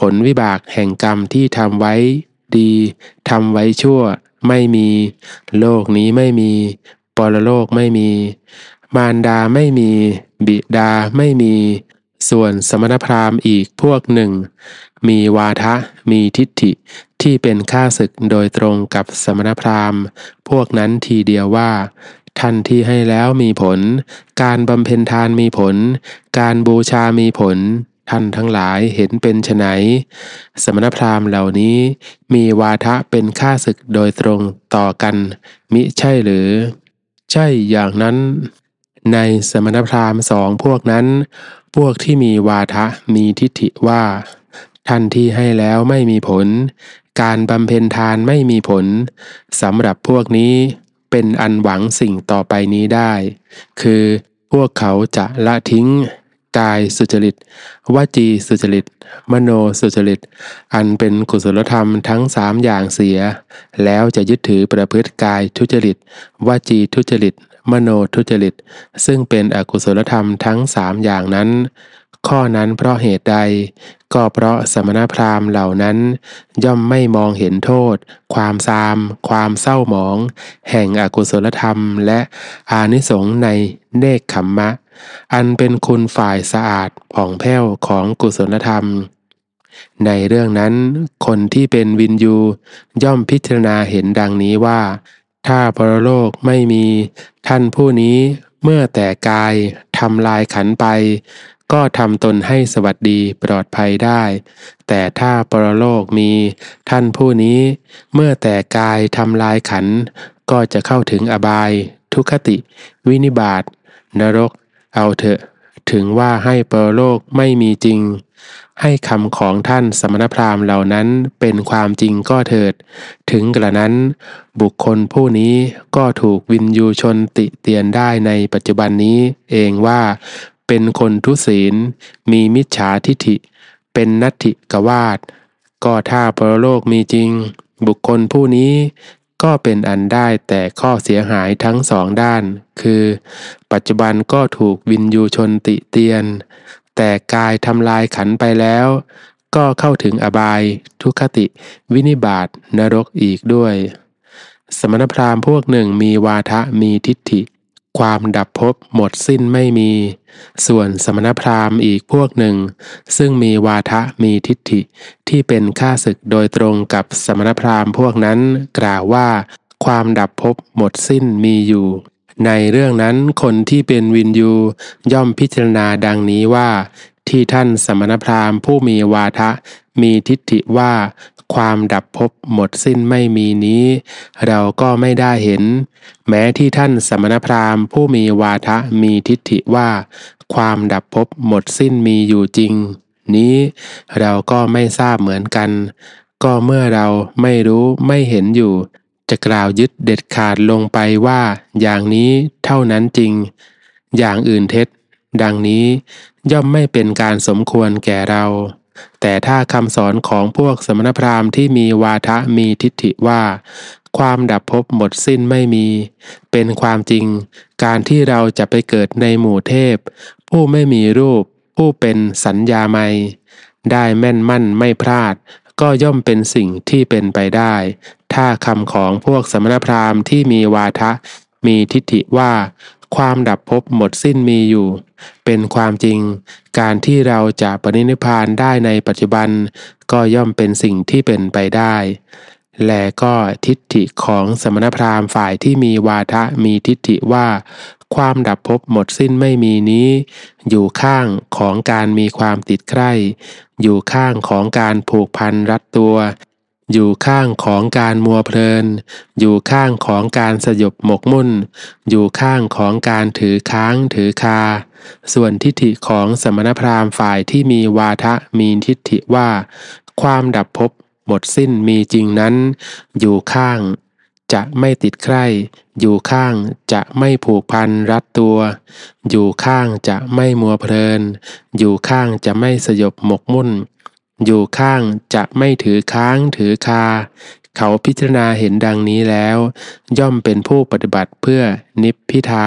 ผลวิบากแห่งกรรมที่ทำไว้ ดีทำไว้ชั่วไม่มี โลกนี้ไม่มีปรโลกไม่มี มารดาไม่มี บิดาไม่มี ส่วนสมณพราหมณ์อีกพวกหนึ่งมีวาทะมีทิฏฐิที่เป็นข้าศึกโดยตรงกับสมณพราหมณ์พวกนั้นทีเดียวว่าท่านที่ให้แล้วมีผล การบำเพ็ญทานมีผล การบูชามีผล ท่านทั้งหลายเห็นเป็นไฉนสมณพราหมณ์เหล่านี้มีวาทะเป็นข้าศึกโดยตรงต่อกันมิใช่หรือ ใช่อย่างนั้น ในสมณพราหมณ์สองพวกนั้น พวกที่มีวาทะมีทิฏฐิว่าท่านที่ให้แล้วไม่มีผล การบำเพ็ญทานไม่มีผลสำหรับพวกนี้เป็นอันหวังสิ่งต่อไปนี้ได้ คือพวกเขาจะละทิ้ง กายสุจริต วจีสุจริต มโนสุจริต อันเป็นกุศลธรรมทั้งสามอย่างเสีย แล้วจะยึดถือประพฤติกายทุจริต วจีทุจริตมโนทุจริต ซึ่งเป็นอกุศลธรรมทั้งสามอย่างนั้น ข้อนั้นเพราะเหตุใดก็เพราะสมณพราหมณ์เหล่านั้น ย่อมไม่มองเห็นโทษ ความซาม ความเศร้าหมอง แห่งอกุศลธรรมและอานิสงส์ในเนกขมมะ อันเป็นคุณฝ่ายสะอาดผ่องแผ้วของกุศลธรรม ในเรื่องนั้น คนที่เป็นวินยูย่อมพิจารณาเห็นดังนี้ว่า ถ้าพรโลกไม่มี ท่านผู้นี้เมื่อแต่กายทำลายขันไปก็ทำตนให้สวัสดีปลอดภัยได้ แต่ถ้าปรโลกมีท่านผู้นี้ เมื่อแต่กายทำลายขันก็จะเข้าถึงอบาย ทุคติวินิบาตนรกเอาเถอะ ถึงว่าให้ปรโลกไม่มีจริง ให้คำของท่านสมณพราหมณ์เหล่านั้นเป็นความจริงก็เถิด ถึงกระนั้นบุคคลผู้นี้ก็ถูกวินยูชนติเตียนได้ในปัจจุบันนี้เองว่าเป็นคนทุศีล มีมิจฉาทิฐิ เป็นนัตถิกวาด ก็ถ้าปรโลกมีจริง บุคคลผู้นี้ก็เป็นอันได้แต่ข้อเสียหายทั้งสองด้าน คือปัจจุบันก็ถูกวินยูชนติเตียน แต่กายทำลายขันไปแล้ว ก็เข้าถึงอบาย ทุคติ วินิบาตนรกอีกด้วย สมณพราหมณ์พวกหนึ่งมีวาทะมีทิฏฐิความดับภพหมดสิ้นไม่มี ส่วนสมณพราหมณ์อีกพวกหนึ่ง ซึ่งมีวาทะมีทิฏฐิ ที่เป็นข้าศึกโดยตรงกับสมณพราหมณ์พวกนั้นกล่าวว่า ความดับภพหมดสิ้นมีอยู่ ในเรื่องนั้นคนที่เป็นวินยูย่อมพิจารณาดังนี้ว่าที่ท่านสมณพราหมณ์ผู้มีวาทะมีทิฏฐิว่า ความดับภพหมดสิ้นไม่มีนี้ เราก็ไม่ได้เห็น แม้ที่ท่านสมณพราหมณ์ผู้มีวาทะมีทิฏฐิว่า ความดับภพหมดสิ้นมีอยู่จริง นี้เราก็ไม่ทราบเหมือนกัน ก็เมื่อเราไม่รู้ไม่เห็นอยู่ จะกล่าวยึดเด็ดขาดลงไปว่าอย่างนี้เท่านั้นจริง อย่างอื่นเท็จดังนี้ย่อมไม่เป็นการสมควรแก่เรา แต่ถ้าคำสอนของพวกสมณพราหมณ์ที่มีวาทะมีทิฏฐิว่า ความดับภพหมดสิ้นไม่มี เป็นความจริงการที่เราจะไปเกิดในหมู่เทพ ผู้ไม่มีรูป ผู้เป็นสัญญาไมได้แม่นมั่นไม่พลาด ก็ย่อมเป็นสิ่งที่เป็นไปได้ ถ้าคำของพวกสมณพราหมณ์ที่มีวาทะมีทิฏฐิว่าความดับภพหมดสิ้นมีอยู่ เป็นความจริง การที่เราจะปรินิพานได้ในปัจจุบัน ก็ย่อมเป็นสิ่งที่เป็นไปได้ และก็ทิฏฐิของสมณพราหมณ์ฝ่ายที่มีวาทะมีทิฏฐิว่า ความดับภพหมดสิ้นไม่มีนี้ อยู่ข้างของการมีความติดใคร่อยู่ข้างของการผูกพันรัดตัวอยู่ข้างของการมัวเพลิน อยู่ข้างของการสยบหมกมุ่น อยู่ข้างของการถือค้างถือคา ส่วนทิฏฐิของสมณพราหมณ์ฝ่ายที่มีวาทะมีทิฏฐิว่า ความดับภพหมดสิ้นมีจริงนั้น อยู่ข้างจะไม่ติดใคร่อยู่ข้างจะไม่ผูกพันรัดตัว อยู่ข้างจะไม่มัวเพลิน อยู่ข้างจะไม่สยบหมกมุ่นอยู่ข้างจะไม่ถือค้างถือคา เขาพิจารณาเห็นดังนี้แล้ว ย่อมเป็นผู้ปฏิบัติเพื่อ นิพพิทา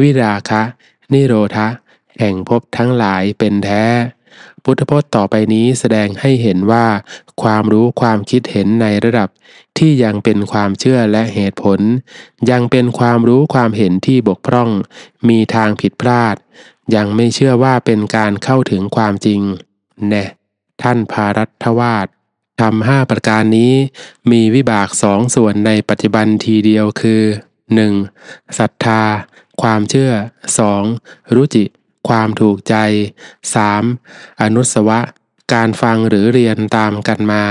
วิราคะ นิโรธะแห่งพบทั้งหลายเป็นแท้ พุทธพจน์ต่อไปนี้แสดงให้เห็นว่า ความรู้ความคิดเห็นในระดับ ที่ยังเป็นความเชื่อและเหตุผล ยังเป็นความรู้ความเห็นที่บกพร่อง มีทางผิดพลาด ยังไม่เชื่อว่าเป็นการเข้าถึงความจริงแน่ท่านพารัตทวาดทำห้าประการนี้ มีวิบากสองส่วนในปัจจุบันทีเดียวคือ 1. ศรัทธา ความเชื่อ 2. รุจิ ความถูกใจ 3. อนุสวะ การฟังหรือเรียนตามกันมา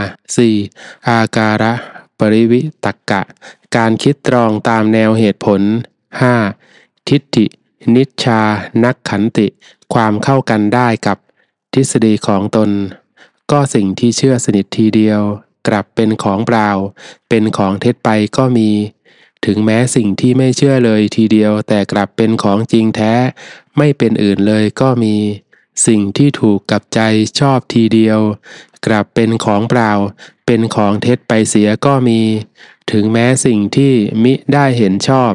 4. อาการะ ปริวิตกกะ การคิดตรองตามแนวเหตุผล 5. ทิฏฐินิชานักขันติ ความเข้ากันได้กับ ทฤษฎีของตนก็สิ่งที่เชื่อสนิททีเดียว กลับเป็นของเปล่า เป็นของเท็จไปก็มี ถึงแม้สิ่งที่ไม่เชื่อเลยทีเดียวแต่กลับเป็นของจริงแท้ไม่เป็นอื่นเลยก็มี สิ่งที่ถูกกับใจชอบทีเดียว กลับเป็นของเปล่า เป็นของเท็จไปเสียก็มี ถึงแม้สิ่งที่มิได้เห็นชอบ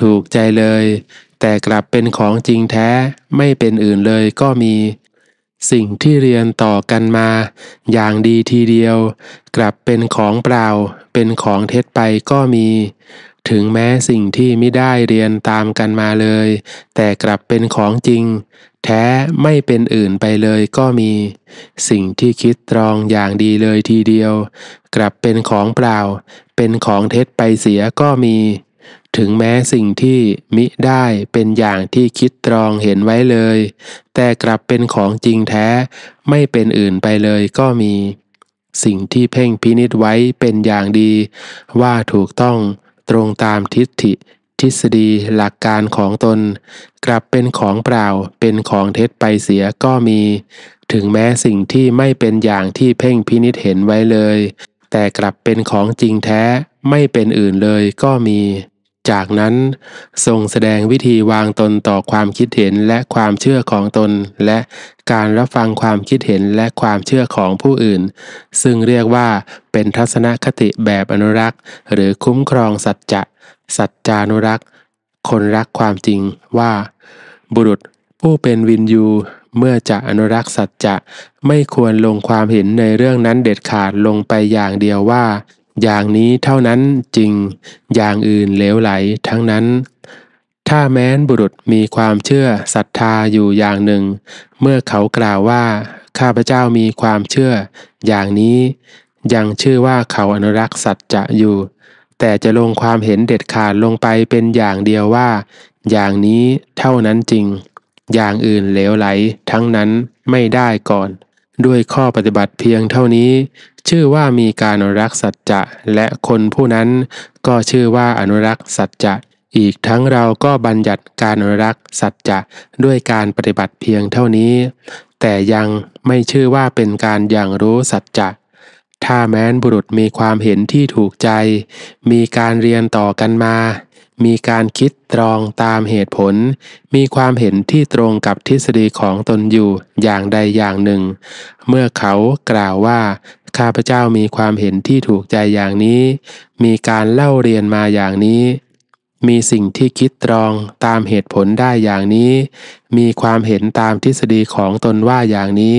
ถูกใจเลยแต่กลับเป็นของจริงแท้ไม่เป็นอื่นเลยก็มีสิ่งที่เรียนต่อกันมา อย่างดีทีเดียว กลับเป็นของเปล่า เป็นของเท็จไปก็มี ถึงแม้สิ่งที่ไม่ได้เรียนตามกันมาเลย แต่กลับเป็นของจริง แท้ไม่เป็นอื่นไปเลยก็มี สิ่งที่คิดตรองอย่างดีเลยทีเดียว กลับเป็นของเปล่า เป็นของเท็จไปเสียก็มีถึงแม้สิ่งที่มิได้เป็นอย่างที่คิดตรองเห็นไว้เลย แต่กลับเป็นของจริงแท้ไม่เป็นอื่นไปเลยก็มี สิ่งที่เพ่งพินิษไว้เป็นอย่างดี ว่าถูกต้องตรงตามทิฏฐิ ทฤษฎีหลักการของตน กลับเป็นของเปล่าเป็นของเท็จไปเสียก็มี ถึงแม้สิ่งที่ไม่เป็นอย่างที่เพ่งพินิษเห็นไว้เลย แต่กลับเป็นของจริงแท้ไม่เป็นอื่นเลยก็มีจากนั้นทรงแสดงวิธีวางตนต่อความคิดเห็นและความเชื่อของตน และการรับฟังความคิดเห็นและความเชื่อของผู้อื่น ซึ่งเรียกว่าเป็นทัศนคติแบบอนุรักษ์ หรือคุ้มครองสัจจะสัจจานุรักษ์คนรักความจริงว่า บุรุษ ผู้เป็นวินยูเมื่อจะอนุรักษ์สัจจะไม่ควรลงความเห็นในเรื่องนั้นเด็ดขาดลงไปอย่างเดียวว่าอย่างนี้เท่านั้นจริง อย่างอื่นเลวไหลทั้งนั้น ถ้าแม้นบุรุษมีความเชื่อศรัทธาอยู่อย่างหนึ่ง เมื่อเขากล่าวว่า ข้าพเจ้ามีความเชื่อ อย่างนี้ ยังชื่อว่าเขาอนุรักษ์สัจจะอยู่ แต่จะลงความเห็นเด็ดขาดลงไปเป็นอย่างเดียวว่า อย่างนี้เท่านั้นจริง อย่างอื่นเลวไหลทั้งนั้นไม่ได้ก่อนด้วยข้อปฏิบัติเพียงเท่านี้ ชื่อว่ามีการอนุรักษ์สัจจะและคนผู้นั้น ก็ชื่อว่าอนุรักษ์สัจจะอีกทั้งเราก็บัญญัติการอนุรักษ์สัจจะด้วยการปฏิบัติเพียงเท่านี้ แต่ยังไม่ชื่อว่าเป็นการอย่างรู้สัจจะถ้าแม้นบุรุษมีความเห็นที่ถูกใจ มีการเรียนต่อกันมามีการคิดตรองตามเหตุผล มีความเห็นที่ตรงกับทฤษฎีของตนอยู่อย่างใดอย่างหนึ่ง เมื่อเขากล่าวว่า ข้าพเจ้ามีความเห็นที่ถูกใจอย่างนี้ มีการเล่าเรียนมาอย่างนี้ มีสิ่งที่คิดตรองตามเหตุผลได้อย่างนี้ มีความเห็นตามทฤษฎีของตนว่าอย่างนี้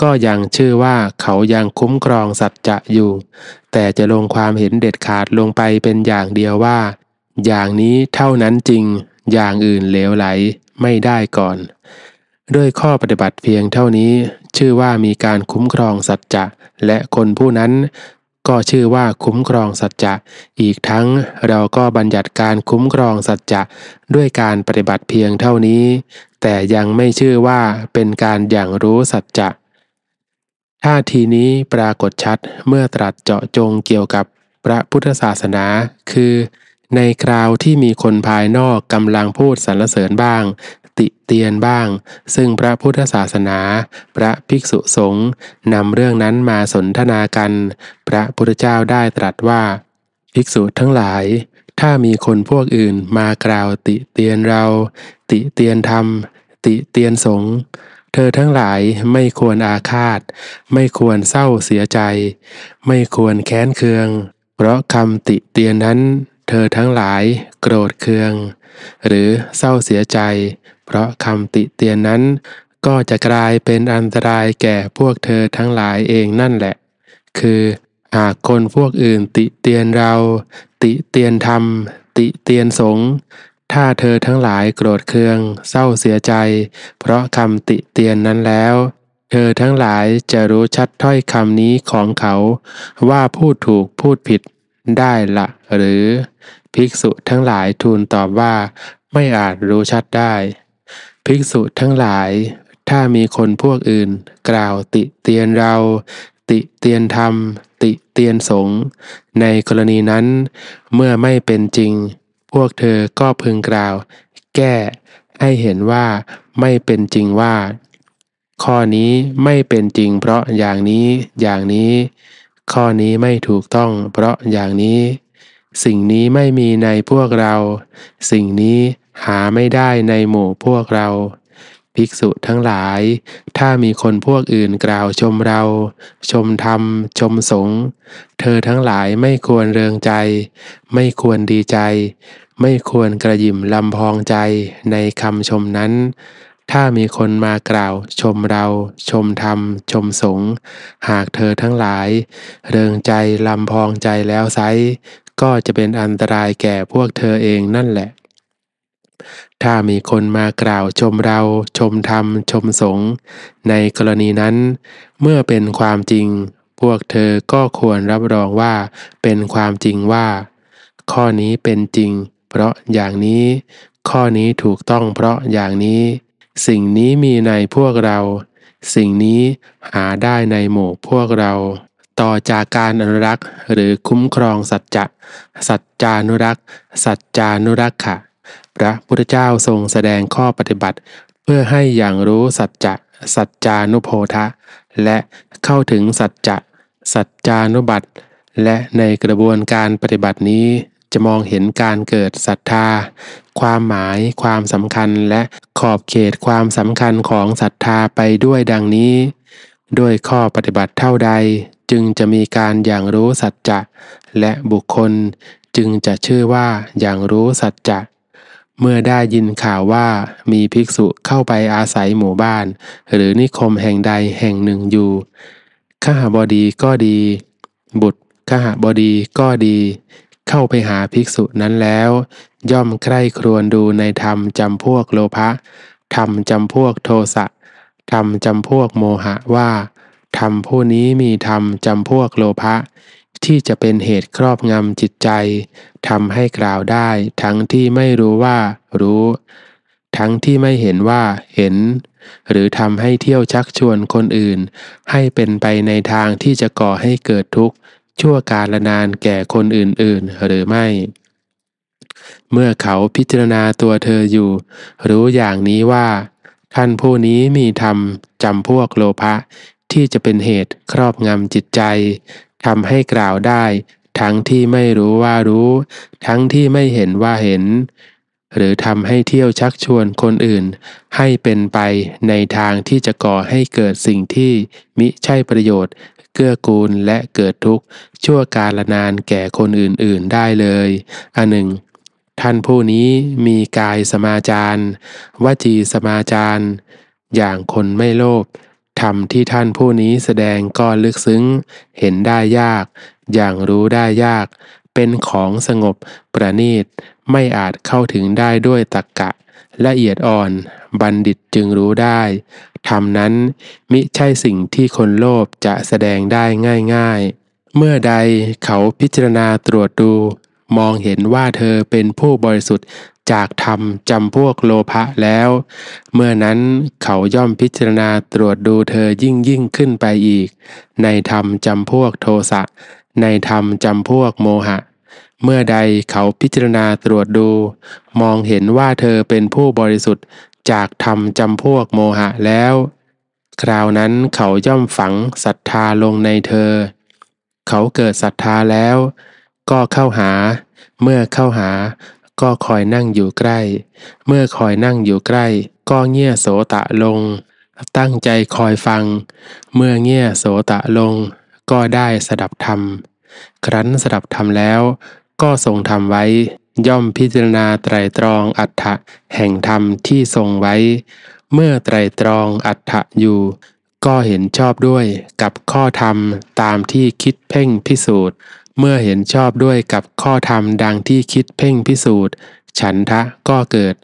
ก็ยังชื่อว่าเขายังคุ้มครองสัจจะอยู่ แต่จะลงความเห็นเด็ดขาดลงไปเป็นอย่างเดียวว่าอย่างนี้เท่านั้นจริง อย่างอื่นเลวไหลไม่ได้ก่อน ด้วยข้อปฏิบัติเพียงเท่านี้ ชื่อว่ามีการคุ้มครอง สัจจะและคนผู้นั้น ก็ชื่อว่าคุ้มครองสัจจะอีกทั้งเราก็บัญญัติการคุ้มครองสัจจะด้วยการปฏิบัติเพียงเท่านี้ แต่ยังไม่ชื่อว่าเป็นการอย่างรู้สัจจะท่าทีนี้ปรากฏชัดเมื่อตรัสเจาะจงเกี่ยวกับพระพุทธศาสนาคือในคราวที่มีคนภายนอกกำลังพูดสรรเสริญบ้าง ติเตียนบ้าง ซึ่งพระพุทธศาสนา พระภิกษุสงฆ์นำเรื่องนั้นมาสนทนากัน พระพุทธเจ้าได้ตรัสว่า ภิกษุทั้งหลาย ถ้ามีคนพวกอื่นมากล่าวติเตียนเรา ติเตียนธรรม ติเตียนสงฆ์เธอทั้งหลายไม่ควรอาฆาต ไม่ควรเศร้าเสียใจ ไม่ควรแค้นเคือง เพราะคำติเตียนนั้นเธอทั้งหลายโกรธเคือง หรือเศร้าเสียใจ เพราะคำติเตียนนั้น ก็จะกลายเป็นอันตรายแก่พวกเธอทั้งหลายเองนั่นแหละ คือ หากคนพวกอื่นติเตียนเรา ติเตียนธรรม ติเตียนสงฆ์ถ้าเธอทั้งหลายโกรธเคือง เศร้าเสียใจ เพราะคำติเตียนนั้นแล้ว เธอทั้งหลายจะรู้ชัดถ้อยคำนี้ของเขา ว่าพูดถูกพูดผิดได้ละหรือภิกษุทั้งหลายทูลตอบว่าไม่อาจรู้ชัดได้ ภิกษุทั้งหลาย ถ้ามีคนพวกอื่น กล่าวติเตียนเรา ติเตียนธรรม ติเตียนสงฆ์ในกรณีนั้นเมื่อไม่เป็นจริง พวกเธอก็พึงกล่าว แก้ให้เห็นว่าไม่เป็นจริงว่า ข้อนี้ไม่เป็นจริง เพราะอย่างนี้อย่างนี้ข้อนี้ไม่ถูกต้อง เพราะอย่างนี้ สิ่งนี้ไม่มีในพวกเรา สิ่งนี้หาไม่ได้ในหมู่พวกเรา ภิกษุทั้งหลาย ถ้ามีคนพวกอื่นกล่าวชมเรา ชมธรรมชมสงฆ์เธอทั้งหลายไม่ควรเริงใจ ไม่ควรดีใจ ไม่ควรกระยิมลำพองใจในคำชมนั้นถ้ามีคนมากล่าวชมเราชมธรรมชมสงฆ์หากเธอทั้งหลาย เริงใจลำพองใจแล้วไซก็จะเป็นอันตรายแก่พวกเธอเองนั่นแหละ ถ้ามีคนมากล่าวชมเราชมธรรมชมสงฆ์ในกรณีนั้น เมื่อเป็นความจริง พวกเธอก็ควรรับรองว่าเป็นความจริงว่า ข้อนี้เป็นจริง เพราะอย่างนี้ ข้อนี้ถูกต้องเพราะอย่างนี้สิ่งนี้มีในพวกเรา สิ่งนี้หาได้ในหมู่พวกเรา ต่อจากการอนุรักษ์หรือคุ้มครองสัจจะ สัจจานุรักษ์ สัจจานุรักษ์ค่ะพระพุทธเจ้าทรงแสดงข้อปฏิบัติ เพื่อให้อย่างรู้สัจจะ สัจจานุโพธะและเข้าถึงสัจจะ สัจจานุบัติ และในกระบวนการปฏิบัตินี้จะมองเห็นการเกิดศรัทธา ความหมายความสำคัญและขอบเขตความสำคัญของศรัทธาไปด้วยดังนี้ ด้วยข้อปฏิบัติเท่าใดจึงจะมีการอย่างรู้สัจจะและบุคคลจึงจะชื่อว่าอย่างรู้สัจจะเมื่อได้ยินข่าวว่ามีภิกษุเข้าไปอาศัยหมู่บ้าน หรือนิคมแห่งใดแห่งหนึ่งอยู่ข้าบดีก็ดี บุตรข้าบดีก็ดีเข้าไปหาภิกษุนั้นแล้ว ย่อมใคร่ครวญดูในธรรมจำพวกโลภะธรรมจำพวกโทสะธรรมจำพวกโมหะว่า ธรรมผู้นี้มีธรรมจำพวกโลภะที่จะเป็นเหตุครอบงำจิตใจทำให้กล่าวได้ทั้งที่ไม่รู้ว่า รู้ ทั้งที่ไม่เห็นว่าเห็น หรือทำให้เที่ยวชักชวนคนอื่น ให้เป็นไปในทางที่จะก่อให้เกิดทุกข์ชั่วกาลนานแก่คนอื่น ๆ หรือไม่ เมื่อเขาพิจารณาตัวเธออยู่ รู้อย่างนี้ว่า ท่านผู้นี้มีธรรมจำพวกโลภะที่จะเป็นเหตุครอบงำจิตใจทำให้กล่าวได้ ทั้งที่ไม่รู้ว่ารู้ ทั้งที่ไม่เห็นว่าเห็น หรือทำให้เที่ยวชักชวนคนอื่น ให้เป็นไปในทางที่จะก่อให้เกิดสิ่งที่มิใช่ประโยชน์เกื้อกูลและเกิดทุกข์ชั่วกาลนานแก่คนอื่นๆได้เลย อันหนึ่ง ท่านผู้นี้มีกายสมาจาร วจีสมาจาร อย่างคนไม่โลภธรรมที่ท่านผู้นี้แสดงก็ลึกซึ้ง เห็นได้ยาก อย่างรู้ได้ยาก เป็นของสงบประณีต ไม่อาจเข้าถึงได้ด้วยตรกกะละเอียดอ่อนบัณฑิตจึงรู้ได้ธรรมนั้นมิใช่สิ่งที่คนโลภจะแสดงได้ง่าย ๆ เมื่อใดเขาพิจารณาตรวจดู มองเห็นว่าเธอเป็นผู้บริสุทธิ์จากธรรมจำพวกโลภะแล้ว เมื่อนั้นเขาย่อมพิจารณาตรวจดูเธอยิ่งยิ่งขึ้นไปอีก ในธรรมจำพวกโทสะในธรรมจำพวกโมหะเมื่อใดเขาพิจารณาตรวจดู มองเห็นว่าเธอเป็นผู้บริสุทธิ์จากธรรมจำพวกโมหะแล้ว คราวนั้นเขาย่อมฝังศรัทธาลงในเธอ เขาเกิดศรัทธาแล้ว ก็เข้าหา เมื่อเข้าหาก็คอยนั่งอยู่ใกล้ เมื่อคอยนั่งอยู่ใกล้ ก็เงี่ยโสตะลง ตั้งใจคอยฟัง เมื่อเงี่ยโสตะลง ก็ได้สดับธรรม ครั้นสดับธรรมแล้วก็ทรงทำไว้ ย่อมพิจารณาไตรตรองอัฏฐะแห่งธรรมที่ทรงไว้ เมื่อไตรตรองอัฏฐะอยู่ ก็เห็นชอบด้วยกับข้อธรรมตามที่คิดเพ่งพิสูจน์เมื่อเห็นชอบด้วยกับข้อธรรมดังที่คิดเพ่งพิสูจน์ฉันทะก็เกิด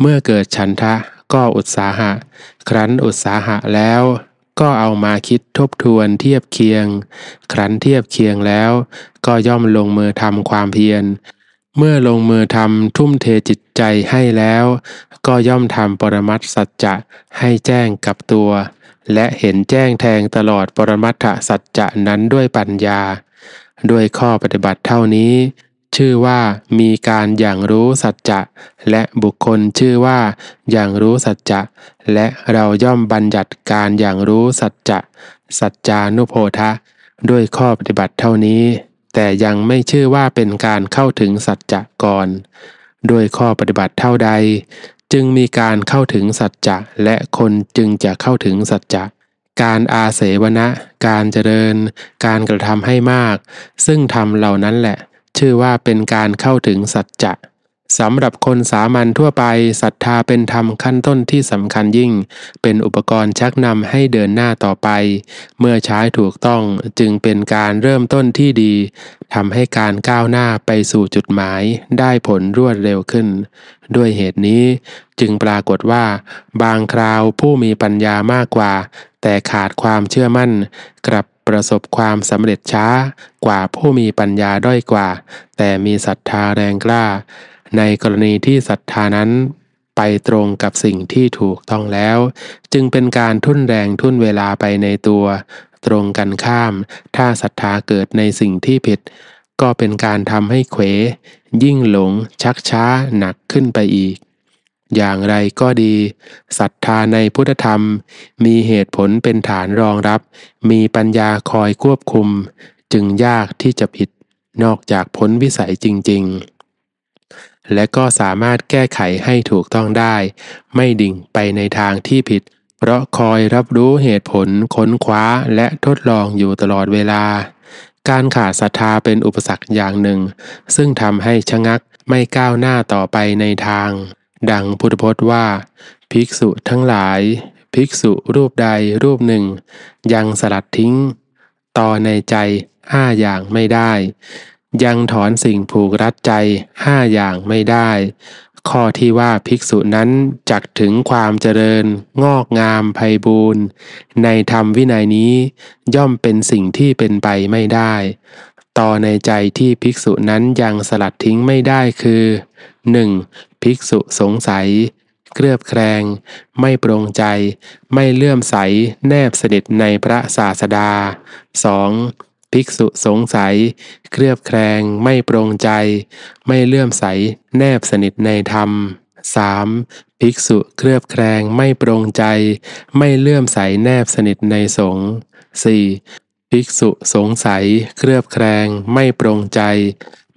เมื่อเกิดฉันทะก็อุตสาหะ ครั้นอุตสาหะแล้วก็เอามาคิดทบทวนเทียบเคียง ครั้นเทียบเคียงแล้วก็ย่อมลงมือทำความเพียร เมื่อลงมือทำทุ่มเทจิตใจให้แล้วก็ย่อมทำปรมัตสัจจะให้แจ้งกับตัว และเห็นแจ้งแทงตลอดปรมัตถสัจจะนั้นด้วยปัญญา ด้วยข้อปฏิบัติเท่านี้ชื่อว่ามีการอย่างรู้สัจจะและบุคคลชื่อว่าอย่างรู้สัจจะและเราย่อมบัญญัติการอย่างรู้สัจจะสัจจานุโพธะ ด้วยข้อปฏิบัติเท่านี้ แต่ยังไม่ชื่อว่าเป็นการเข้าถึงสัจจะก่อน ด้วยข้อปฏิบัติเท่าใด จึงมีการเข้าถึงสัจจะและคนจึงจะเข้าถึงสัจจะการอาเสวนะการเจริญ การกระทำให้มาก ซึ่งทำเหล่านั้นแหละชื่อว่าเป็นการเข้าถึงสัจจะสำหรับคนสามัญทั่วไปศรัทธาเป็นธรรมขั้นต้นที่สำคัญยิ่ง เป็นอุปกรณ์ชักนำให้เดินหน้าต่อไป เมื่อใช้ถูกต้องจึงเป็นการเริ่มต้นที่ดีทำให้การก้าวหน้าไปสู่จุดหมายได้ผลรวดเร็วขึ้น ด้วยเหตุนี้จึงปรากฏว่าบางคราวผู้มีปัญญามากกว่า แต่ขาดความเชื่อมั่นกลับประสบความสำเร็จช้ากว่าผู้มีปัญญาด้อยกว่า แต่มีศรัทธาแรงกล้า ในกรณีที่ศรัทธานั้น ไปตรงกับสิ่งที่ถูกต้องแล้ว จึงเป็นการทุ่นแรงทุ่นเวลาไปในตัว ตรงกันข้าม ถ้าศรัทธาเกิดในสิ่งที่ผิด ก็เป็นการทำให้เขว ยิ่งหลง ชักช้าหนักขึ้นไปอีกอย่างไรก็ดีศรัทธาในพุทธธรรมมีเหตุผลเป็นฐานรองรับ มีปัญญาคอยควบคุม จึงยากที่จะผิดนอกจากพ้นวิสัยจริง ๆ และก็สามารถแก้ไขให้ถูกต้องได้ ไม่ดิ่งไปในทางที่ผิด เพราะคอยรับรู้เหตุผลค้นคว้าและทดลองอยู่ตลอดเวลา การขาดศรัทธาเป็นอุปสรรคอย่างหนึ่ง ซึ่งทำให้ชะงักไม่ก้าวหน้าต่อไปในทางดังพุทธพจน์ว่า ภิกษุทั้งหลาย ภิกษุรูปใดรูปหนึ่ง ยังสลัดทิ้ง ต่อในใจห้าอย่างไม่ได้ ยังถอนสิ่งผูกรัดใจห้าอย่างไม่ได้ ข้อที่ว่าภิกษุนั้นจักถึงความเจริญ งอกงามไพบูรณ์ในธรรมวินัยนี้ ย่อมเป็นสิ่งที่เป็นไปไม่ได้ ต่อในใจที่ภิกษุนั้นยังสลัดทิ้งไม่ได้คือ 1. ภิกษุสงสัย เคลือบแคลงไม่โปรงใจ ไม่เลื่อมใสแนบสนิทในพระศาสดา 2. ภิกษุสงสัย เคลือบแคลงไม่โปรงใจ ไม่เลื่อมใสแนบสนิทในธรรม 3. ภิกษุเคลือบแคลงไม่โปรงใจ ไม่เลื่อมใสแนบสนิทในสงฆ์ 4. ภิกษุสงสัยเคลือบแคลงไม่โปรงใจ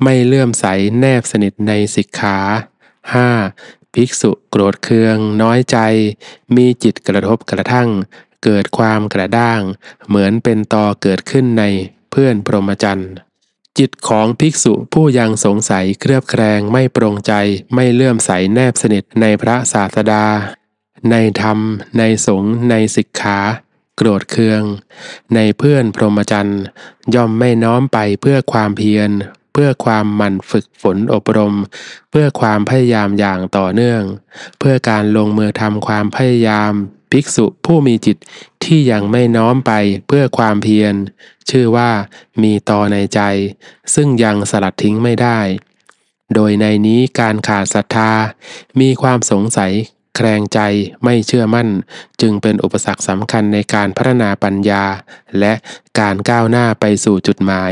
ไม่เลื่อมใสแนบสนิทในสิกขา 5. ภิกษุโกรธเคืองน้อยใจ มีจิตกระทบกระทั่ง เกิดความกระด้าง เหมือนเป็นตอเกิดขึ้นในเพื่อนพรหมจรรย์จิตของภิกษุ ผู้ยังสงสัยเครือบแคลงไม่ปรงใจไม่เลื่อมใสแนบสนิทในพระศาสดา ในธรรมในสงฆ์ในสิกขา โกรธเคือง ในเพื่อนพรหมจรรย์ย่อมไม่น้อมไปเพื่อความเพียรเพื่อความมันฝึกฝนอบรม เพื่อความพยายามอย่างต่อเนื่อง เพื่อการลงมือทำความพยายาม ภิกษุผู้มีจิตที่ยังไม่น้อมไปเพื่อความเพียร ชื่อว่า มีต่อในใจ ซึ่งยังสลัดทิ้งไม่ได้ โดยในนี้การขาดศรัทธา มีความสงสัย แคลงใจไม่เชื่อมั่น จึงเป็นอุปสรรคสำคัญในการพัฒนาปัญญา และการก้าวหน้าไปสู่จุดหมาย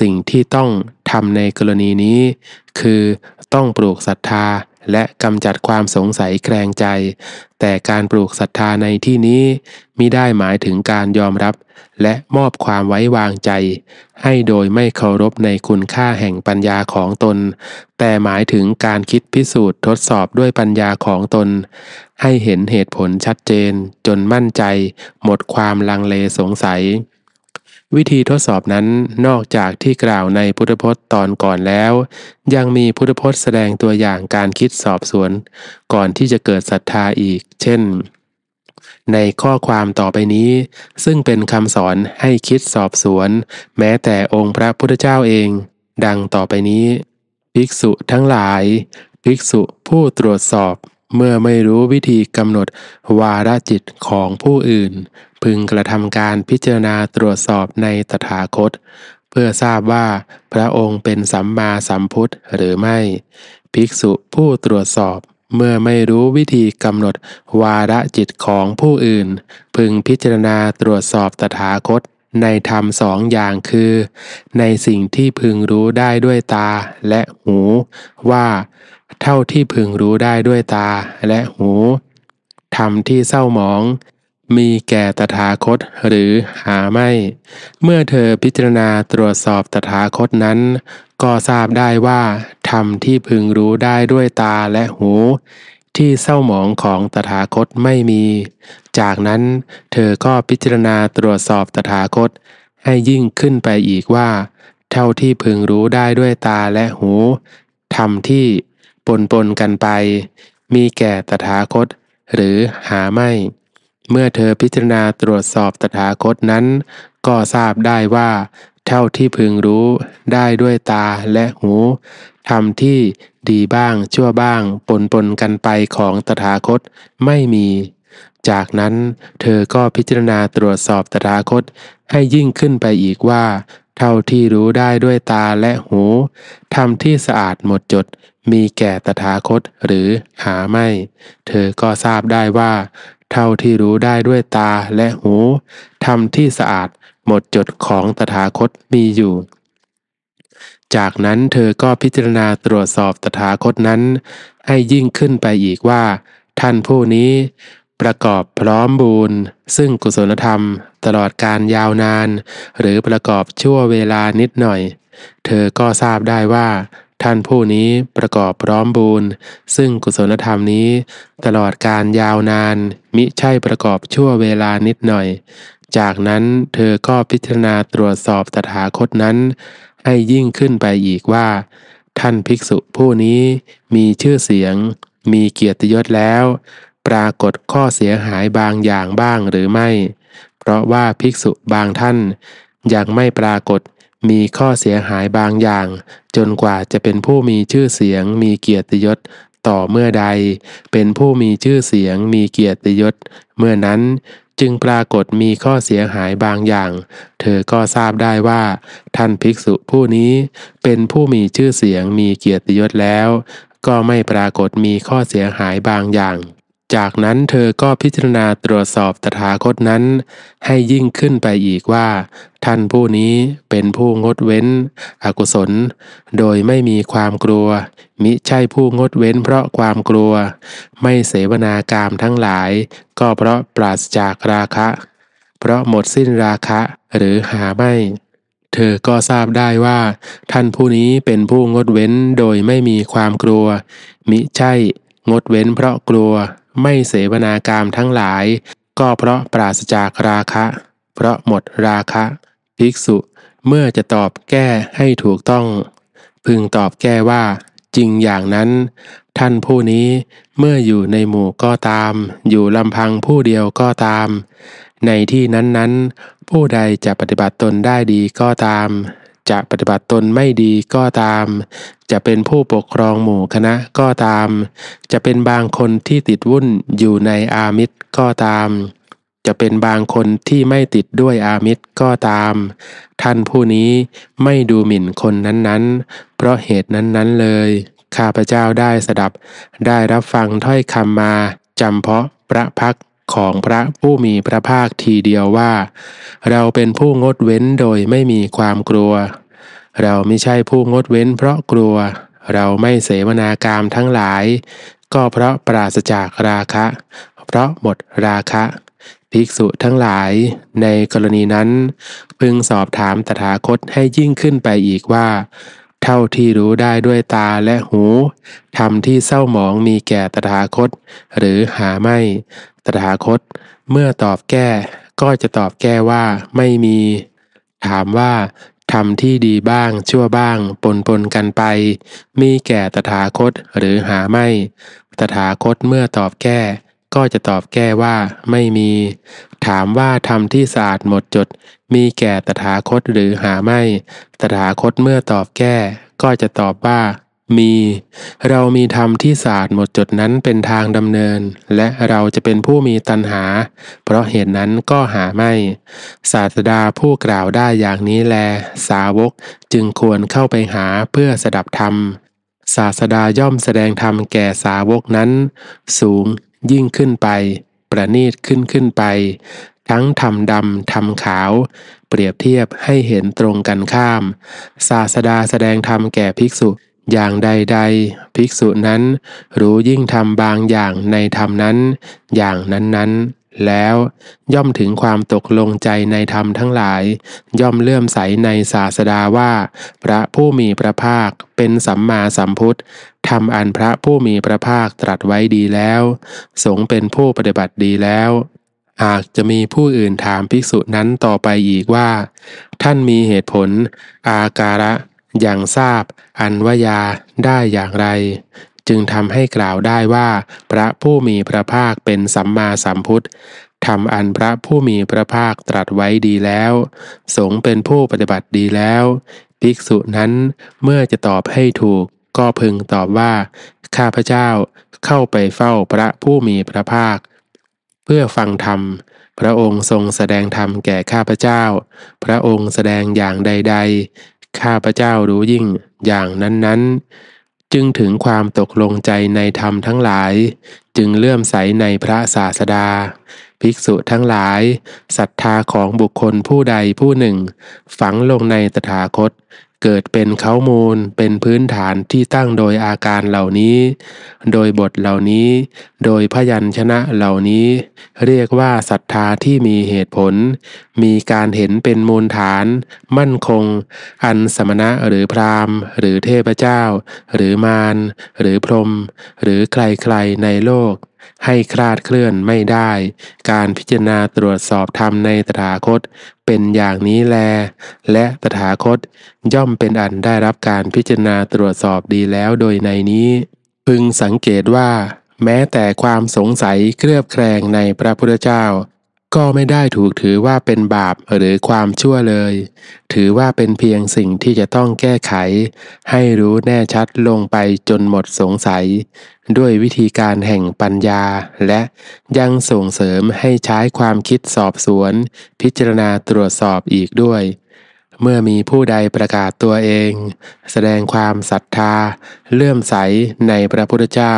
สิ่งที่ต้องทำในกรณีนี้ คือต้องปลูกศรัทธาและกำจัดความสงสัยแคลงใจ แต่การปลูกศรัทธาในที่นี้มิได้หมายถึงการยอมรับและมอบความไว้วางใจ ให้โดยไม่เคารพในคุณค่าแห่งปัญญาของตน แต่หมายถึงการคิดพิสูจน์ทดสอบด้วยปัญญาของตน ให้เห็นเหตุผลชัดเจน จนมั่นใจ หมดความลังเลสงสัยวิธีทดสอบนั้นนอกจากที่กล่าวในพุทธพจน์ตอนก่อนแล้วยังมีพุทธพจน์แสดงตัวอย่างการคิดสอบสวนก่อนที่จะเกิดศรัทธาอีกเช่นในข้อความต่อไปนี้ซึ่งเป็นคำสอนให้คิดสอบสวนแม้แต่องค์พระพุทธเจ้าเอง ดังต่อไปนี้ ภิกษุทั้งหลาย ภิกษุผู้ตรวจสอบเมื่อไม่รู้วิธีกำหนด วาระจิตของผู้อื่น พึงกระทำการพิจารณาตรวจสอบในตถาคต เพื่อทราบว่า พระองค์เป็นสัมมาสัมพุทธหรือไม่ ภิกษุผู้ตรวจสอบ เมื่อไม่รู้วิธีกำหนด วาระจิตของผู้อื่น พึงพิจารณาตรวจสอบตถาคต ในธรรมสองอย่างคือ ในสิ่งที่พึงรู้ได้ด้วยตาและหูว่าเท่าที่พึงรู้ได้ด้วยตาและหู ธรรมที่เศร้าหมอง มีแก่ตถาคตหรือหาไม่ เมื่อเธอพิจารณาตรวจสอบตถาคตนั้น ก็ทราบได้ว่า ธรรมที่พึงรู้ได้ด้วยตาและหู ที่เศร้าหมองของตถาคตไม่มี จากนั้น เธอก็พิจารณาตรวจสอบตถาคต ให้ยิ่งขึ้นไปอีกว่า เท่าที่พึงรู้ได้ด้วยตาและหูธรรมที่ปนกันไป มีแก่ตถาคต หรือหาไม่ เมื่อเธอพิจารณาตรวจสอบตถาคตนั้น ก็ทราบได้ว่าเท่าที่พึงรู้ได้ด้วยตาและหูทำที่ดีบ้างชั่วบ้างปนปนกันไปของตถาคตไม่มี จากนั้นเธอก็พิจารณาตรวจสอบตถาคตให้ยิ่งขึ้นไปอีกว่าเท่าที่รู้ได้ด้วยตาและหูทำที่สะอาดหมดจด มีแก่ตถาคตหรือหาไม่ เธอก็ทราบได้ว่า เท่าที่รู้ได้ด้วยตาและหูทำที่สะอาดหมดจดของตถาคตมีอยู่ จากนั้นเธอก็พิจารณาตรวจสอบตถาคตนั้น ให้ยิ่งขึ้นไปอีกว่าท่านผู้นี้ประกอบพร้อมบูญซึ่งกุศลธรรมตลอดการยาวนาน หรือประกอบชั่วเวลานิดหน่อย เธอก็ทราบได้ว่า ท่านผู้นี้ประกอบพร้อมบูญซึ่งกุศลธรรมนี้ ตลอดการยาวนานมิใช่ประกอบชั่วเวลานิดหน่อย จากนั้นเธอก็พิจารณาตรวจสอบตถาคตนั้น ให้ยิ่งขึ้นไปอีกว่า ท่านภิกษุผู้นี้มีชื่อเสียง มีเกียรติยศแล้วปรากฏข้อเสียหายบางอย่างบ้างหรือไม่ เพราะว่าภิกษุบางท่าน ยังไม่ปรากฏมีข้อเสียหายบางอย่าง จนกว่าจะเป็นผู้มีชื่อเสียงมีเกียรติยศต่อเมื่อใด เป็นผู้มีชื่อเสียงมีเกียรติยศเมื่อนั้นจึงปรากฏมีข้อเสียหายบางอย่าง เธอก็ทราบได้ว่า ท่านภิกษุผู้นี้เป็นผู้มีชื่อเสียง มีเกียรติยศแล้ว ก็ไม่ปรากฏมีข้อเสียหายบางอย่างจากนั้นเธอก็พิจารณาตรวจสอบตถาคตนั้น ให้ยิ่งขึ้นไปอีกว่า ท่านผู้นี้เป็นผู้งดเว้น อกุศล โดยไม่มีความกลัว มิใช่ผู้งดเว้น เพราะความกลัว ไม่เสวนากามทั้งหลาย ก็เพราะปราศจากราคะ เพราะหมดสิ้นราคะหรือหาไม่ เธอก็ทราบได้ว่า ท่านผู้นี้เป็นผู้งดเว้นโดยไม่มีความกลัว มิใช่ งดเว้นเพราะกลัวไม่เสวนากามทั้งหลายก็เพราะปราศจากราคะเพราะหมดราคะ ภิกษุเมื่อจะตอบแก้ให้ถูกต้อง พึงตอบแก้ว่าจริงอย่างนั้นท่านผู้นี้เมื่ออยู่ในหมู่ก็ตามอยู่ลำพังผู้เดียวก็ตาม ในที่นั้นๆ ผู้ใดจะปฏิบัติตนได้ดีก็ตามจะปฏิบัติตนไม่ดีก็ตาม จะเป็นผู้ปกครองหมู่คณะก็ตาม จะเป็นบางคนที่ติดวุ่นอยู่ในอามิตรก็ตาม จะเป็นบางคนที่ไม่ติดด้วยอามิตรก็ตาม ท่านผู้นี้ไม่ดูหมิ่นคนนั้นๆ เพราะเหตุนั้นๆเลย ข้าพเจ้าได้สดับได้รับฟังถ้อยคำมาจำเพาะพระพักของพระผู้มีพระภาคทีเดียวว่า เราเป็นผู้งดเว้นโดยไม่มีความกลัว เราไม่ใช่ผู้งดเว้นเพราะกลัว เราไม่เสวนากามทั้งหลาย ก็เพราะปราศจากราคะ เพราะหมดราคะ ภิกษุทั้งหลาย ในกรณีนั้น พึงสอบถามตถาคตให้ยิ่งขึ้นไปอีกว่าเท่าที่รู้ได้ด้วยตาและหูทำที่เศร้าหมองมีแก่ตถาคต หรือหาไม่ ตถาคตเมื่อตอบแก้ก็จะตอบแก้ว่าไม่มี ถามว่าทำที่ดีบ้างชั่วบ้าง ปนปนกันไป มีแก่ตถาคตหรือหาไม่ตถาคตเมื่อตอบแก้ก็จะตอบแก้ว่าไม่มี ถามว่าทำที่สะอาดหมดจดมีแก่ตถาคตหรือหาไม่ ตถาคตเมื่อตอบแก้ ก็จะตอบว่ามี เรามีธรรมที่สะอาดหมดจดนั้นเป็นทางดำเนิน และเราจะเป็นผู้มีตัณหา เพราะเหตุนั้นก็หาไม่ ศาสดาผู้กล่าวได้อย่างนี้แล สาวกจึงควรเข้าไปหาเพื่อสดับธรรม ศาสดาย่อมแสดงธรรมแก่สาวกนั้น สูงยิ่งขึ้นไป ประณีตขึ้นขึ้นไป ทั้งทำดำทำขาว เปรียบเทียบให้เห็นตรงกันข้าม ศาสดาแสดงธรรมแก่ภิกษุอย่างใดใดภิกษุนั้น รู้ยิ่งทำบางอย่างในธรรมนั้น อย่างนั้น ๆแล้วย่อมถึงความตกลงใจในธรรมทั้งหลาย ย่อมเลื่อมใสในศาสดาว่า พระผู้มีพระภาคเป็นสัมมาสัมพุทธทำอันพระผู้มีพระภาคตรัสไว้ดีแล้วสงเป็นผู้ปฏิบัติดีแล้วหากจะมีผู้อื่นถามภิกษุนั้นต่อไปอีกว่า ท่านมีเหตุผล อาการะอย่างทราบอันวยาได้อย่างไรจึงทำให้กล่าวได้ว่าพระผู้มีพระภาคเป็นสัมมาสัมพุทธทำอันพระผู้มีพระภาคตรัสไว้ดีแล้ว สงเป็นผู้ปฏิบัติดีแล้วภิกษุนั้นเมื่อจะตอบให้ถูกก็พึงตอบว่า ข้าพเจ้าเข้าไปเฝ้าพระผู้มีพระภาค เพื่อฟังธรรม พระองค์ทรงแสดงธรรมแก่ข้าพเจ้า พระองค์แสดงอย่างใดๆข้าพเจ้ารู้ยิ่งอย่างนั้นๆจึงถึงความตกลงใจในธรรมทั้งหลาย จึงเลื่อมใสในพระศาสดา ภิกษุทั้งหลายศรัทธาของบุคคลผู้ใดผู้หนึ่ง ฝังลงในตถาคตเกิดเป็นเขามูลเป็นพื้นฐานที่ตั้งโดยอาการเหล่านี้ โดยบทเหล่านี้ โดยพยัญชนะเหล่านี้ เรียกว่าศรัทธาที่มีเหตุผล มีการเห็นเป็นมูลฐาน มั่นคงอันสมณะหรือพราหมณ์ หรือเทพเจ้า หรือมารหรือพรหมหรือใครๆในโลกให้คลาดเคลื่อนไม่ได้ การพิจารณาตรวจสอบธรรมในตถาคต เป็นอย่างนี้แล และตถาคต ย่อมเป็นอันได้รับการพิจารณาตรวจสอบดีแล้วโดยในนี้ พึงสังเกตว่า แม้แต่ความสงสัยเครือบแคลงในพระพุทธเจ้าก็ไม่ได้ถูกถือว่าเป็นบาปหรือความชั่วเลย ถือว่าเป็นเพียงสิ่งที่จะต้องแก้ไข ให้รู้แน่ชัดลงไปจนหมดสงสัย ด้วยวิธีการแห่งปัญญาและยังส่งเสริมให้ใช้ความคิดสอบสวน พิจารณาตรวจสอบอีกด้วย เมื่อมีผู้ใดประกาศตัวเอง แสดงความศรัทธาเลื่อมใสในพระพุทธเจ้า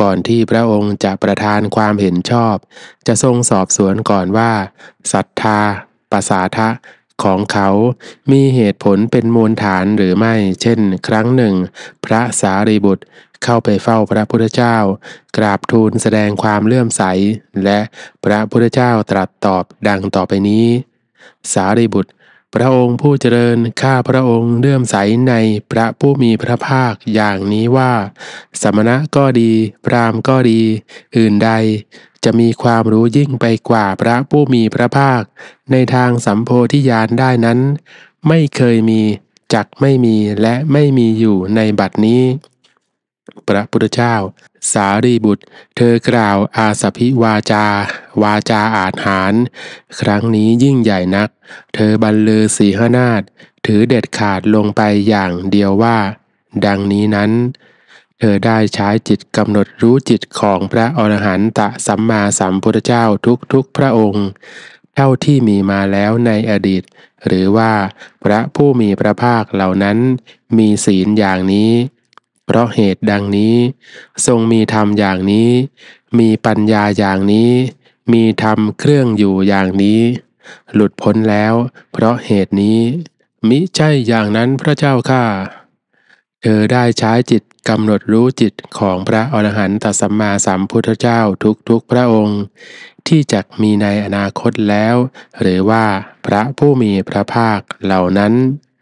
ก่อนที่พระองค์จะประทานความเห็นชอบ จะทรงสอบสวนก่อนว่าศรัทธาปสาทะ ของเขามีเหตุผลเป็นมูลฐานหรือไม่ เช่นครั้งหนึ่ง พระสารีบุตรเข้าไปเฝ้าพระพุทธเจ้า กราบทูลแสดงความเลื่อมใสและพระพุทธเจ้าตรัสตอบดังต่อไปนี้ สารีบุตรพระองค์ผู้เจริญ ข้าพระองค์เลื่อมใสในพระผู้มีพระภาคอย่างนี้ว่า สมณะก็ดี พรามก็ดี อื่นใดจะมีความรู้ยิ่งไปกว่าพระผู้มีพระภาคในทางสัมโพธิญาณได้นั้น ไม่เคยมีจักไม่มีและไม่มีอยู่ในบัดนี้พระพุทธเจ้า สารีบุตร เธอกล่าวอาสพิวาจา วาจาอาจหาร ครั้งนี้ยิ่งใหญ่นัก เธอบรรลือสีหนาฏถือเด็ดขาดลงไปอย่างเดียวว่า ดังนี้นั้น เธอได้ใช้จิตกำหนดรู้จิตของพระอรหันตสัมมาสัมพุทธเจ้าทุกทุกพระองค์ เท่าที่มีมาแล้วในอดีต หรือว่าพระผู้มีพระภาคเหล่านั้นมีศีลอย่างนี้เพราะเหตุดังนี้ ทรงมีธรรมอย่างนี้ มีปัญญาอย่างนี้ มีธรรมเครื่องอยู่อย่างนี้ หลุดพ้นแล้ว เพราะเหตุนี้ มิใช่อย่างนั้นพระเจ้าข้าเธอได้ใช้จิตกำหนดรู้จิตของพระอรหันตสัมมาสัมพุทธเจ้าทุกๆพระองค์ ที่จะมีในอนาคตแล้ว หรือว่าพระผู้มีพระภาคเหล่านั้น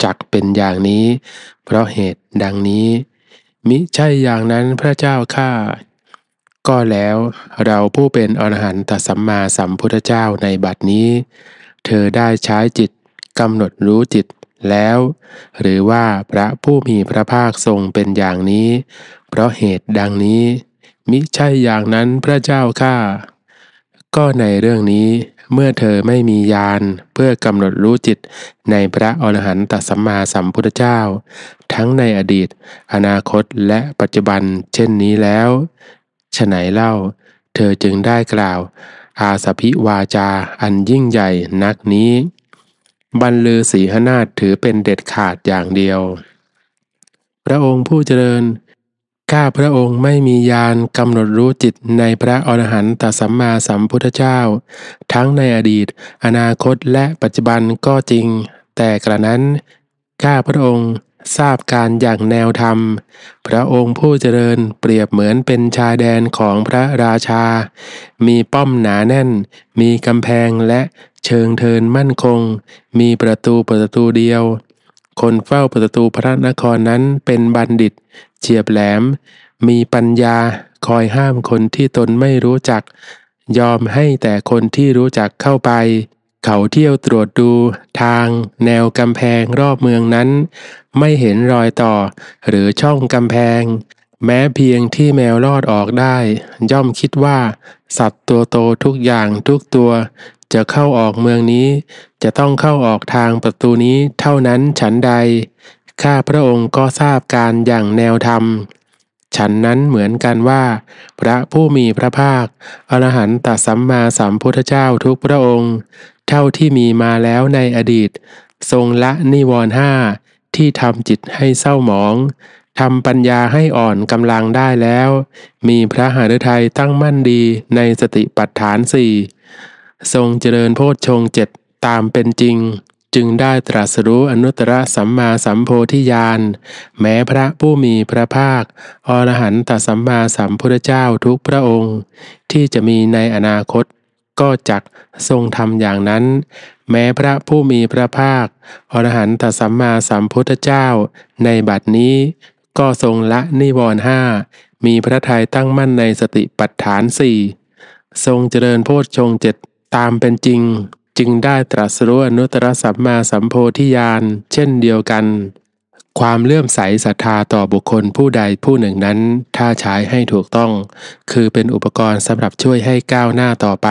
จักเป็นอย่างนี้ เพราะเหตุดังนี้มิใช่อย่างนั้นพระเจ้าข้าก็แล้วเราผู้เป็นอรหันตสัมมาสัมพุทธเจ้าในบัดนี้ เธอได้ใช้จิตกำหนดรู้จิตแล้ว หรือว่าพระผู้มีพระภาคทรงเป็นอย่างนี้ เพราะเหตุดังนี้ มิใช่อย่างนั้นพระเจ้าข้าก็ในเรื่องนี้เมื่อเธอไม่มีญาณเพื่อกำหนดรู้จิตในพระอรหันตสัมมาสัมพุทธเจ้า ทั้งในอดีตอนาคตและปัจจุบันเช่นนี้แล้ว ฉไหนเล่าเธอจึงได้กล่าว อาสพิวาจาอันยิ่งใหญ่นักนี้ บรรลือสีหนาถถือเป็นเด็ดขาดอย่างเดียว พระองค์ผู้เจริญข้าพระองค์ไม่มีญาณกำหนดรู้จิตในพระอรหันตสัมมาสัมพุทธเจ้า ทั้งในอดีตอนาคตและปัจจุบันก็จริง แต่กระนั้นข้าพระองค์ทราบการอย่างแนวธรรมพระองค์ผู้เจริญเปรียบเหมือนเป็นชายแดนของพระราชา มีป้อมหนาแน่น มีกำแพงและเชิงเทินมั่นคง มีประตูประตูเดียว คนเฝ้าประตูพระนครนั้นเป็นบัณฑิตฉียบแหลม มีปัญญาคอยห้ามคนที่ตนไม่รู้จัก ยอมให้แต่คนที่รู้จักเข้าไป เขาเที่ยวตรวจดูทางแนว กำแพงรอบเมืองนั้น ไม่เห็นรอยต่อหรือช่อง กำแพง แม้เพียงที่แมวลอดออกได้ ย่อมคิดว่า สัตว์ตัวโตทุกอย่างทุกตัว จะเข้าออกเมืองนี้ จะต้องเข้าออกทางประตูนี้เท่านั้นฉันใดข้าพระองค์ก็ทราบการอย่างแนวธรรม ฉันนั้นเหมือนกันว่า พระผู้มีพระภาค อรหันตสัมมาสัมพุทธเจ้าทุกพระองค์ เท่าที่มีมาแล้วในอดีต ทรงละนิวรห้า ที่ทำจิตให้เศร้าหมองทำปัญญาให้อ่อนกำลังได้แล้ว มีพระหฤทัยตั้งมั่นดีในสติปัฏฐานสี่ ทรงเจริญโพชฌงเจ็ดตามเป็นจริงจึงได้ตรัสรู้อนุตตรสัมมาสัมโพธิญาณแม้พระผู้มีพระภาค อรหันตสัมมาสัมพุทธเจ้าทุกพระองค์ ที่จะมีในอนาคตก็จักทรงทำอย่างนั้น แม้พระผู้มีพระภาค อรหันตสัมมาสัมพุทธเจ้า ในบัดนี้ก็ทรงละนิวรณ์ห้ามีพระทัยตั้งมั่นในสติปัฏฐานสี่ทรงเจริญโพชฌงเจ็ดตามเป็นจริงจึงได้ตรัสรู้อนุตตรสัมมาสัมโพธิญาณ เช่นเดียวกัน ความเลื่อมใสศรัทธาต่อบุคคลผู้ใดผู้หนึ่งนั้น ถ้าใช้ให้ถูกต้อง คือเป็นอุปกรณ์สำหรับช่วยให้ก้าวหน้าต่อไป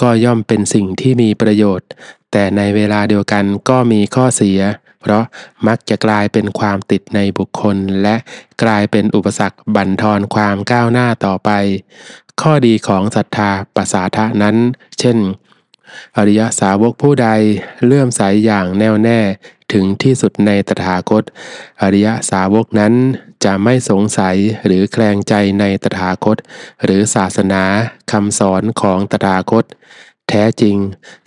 ก็ย่อมเป็นสิ่งที่มีประโยชน์ แต่ในเวลาเดียวกันก็มีข้อเสีย เพราะมักจะกลายเป็นความติดในบุคคลและกลายเป็นอุปสรรคบั่นทอนความก้าวหน้าต่อไป ข้อดีของศรัทธาปัสสาทะนั้น เช่นอริยสาวกผู้ใดเลื่อมใสอย่างแน่วแน่ถึงที่สุดในตถาคต อริยสาวกนั้นจะไม่สงสัยหรือแคลงใจในตถาคต หรือศาสนาคำสอนของตถาคต แท้จริง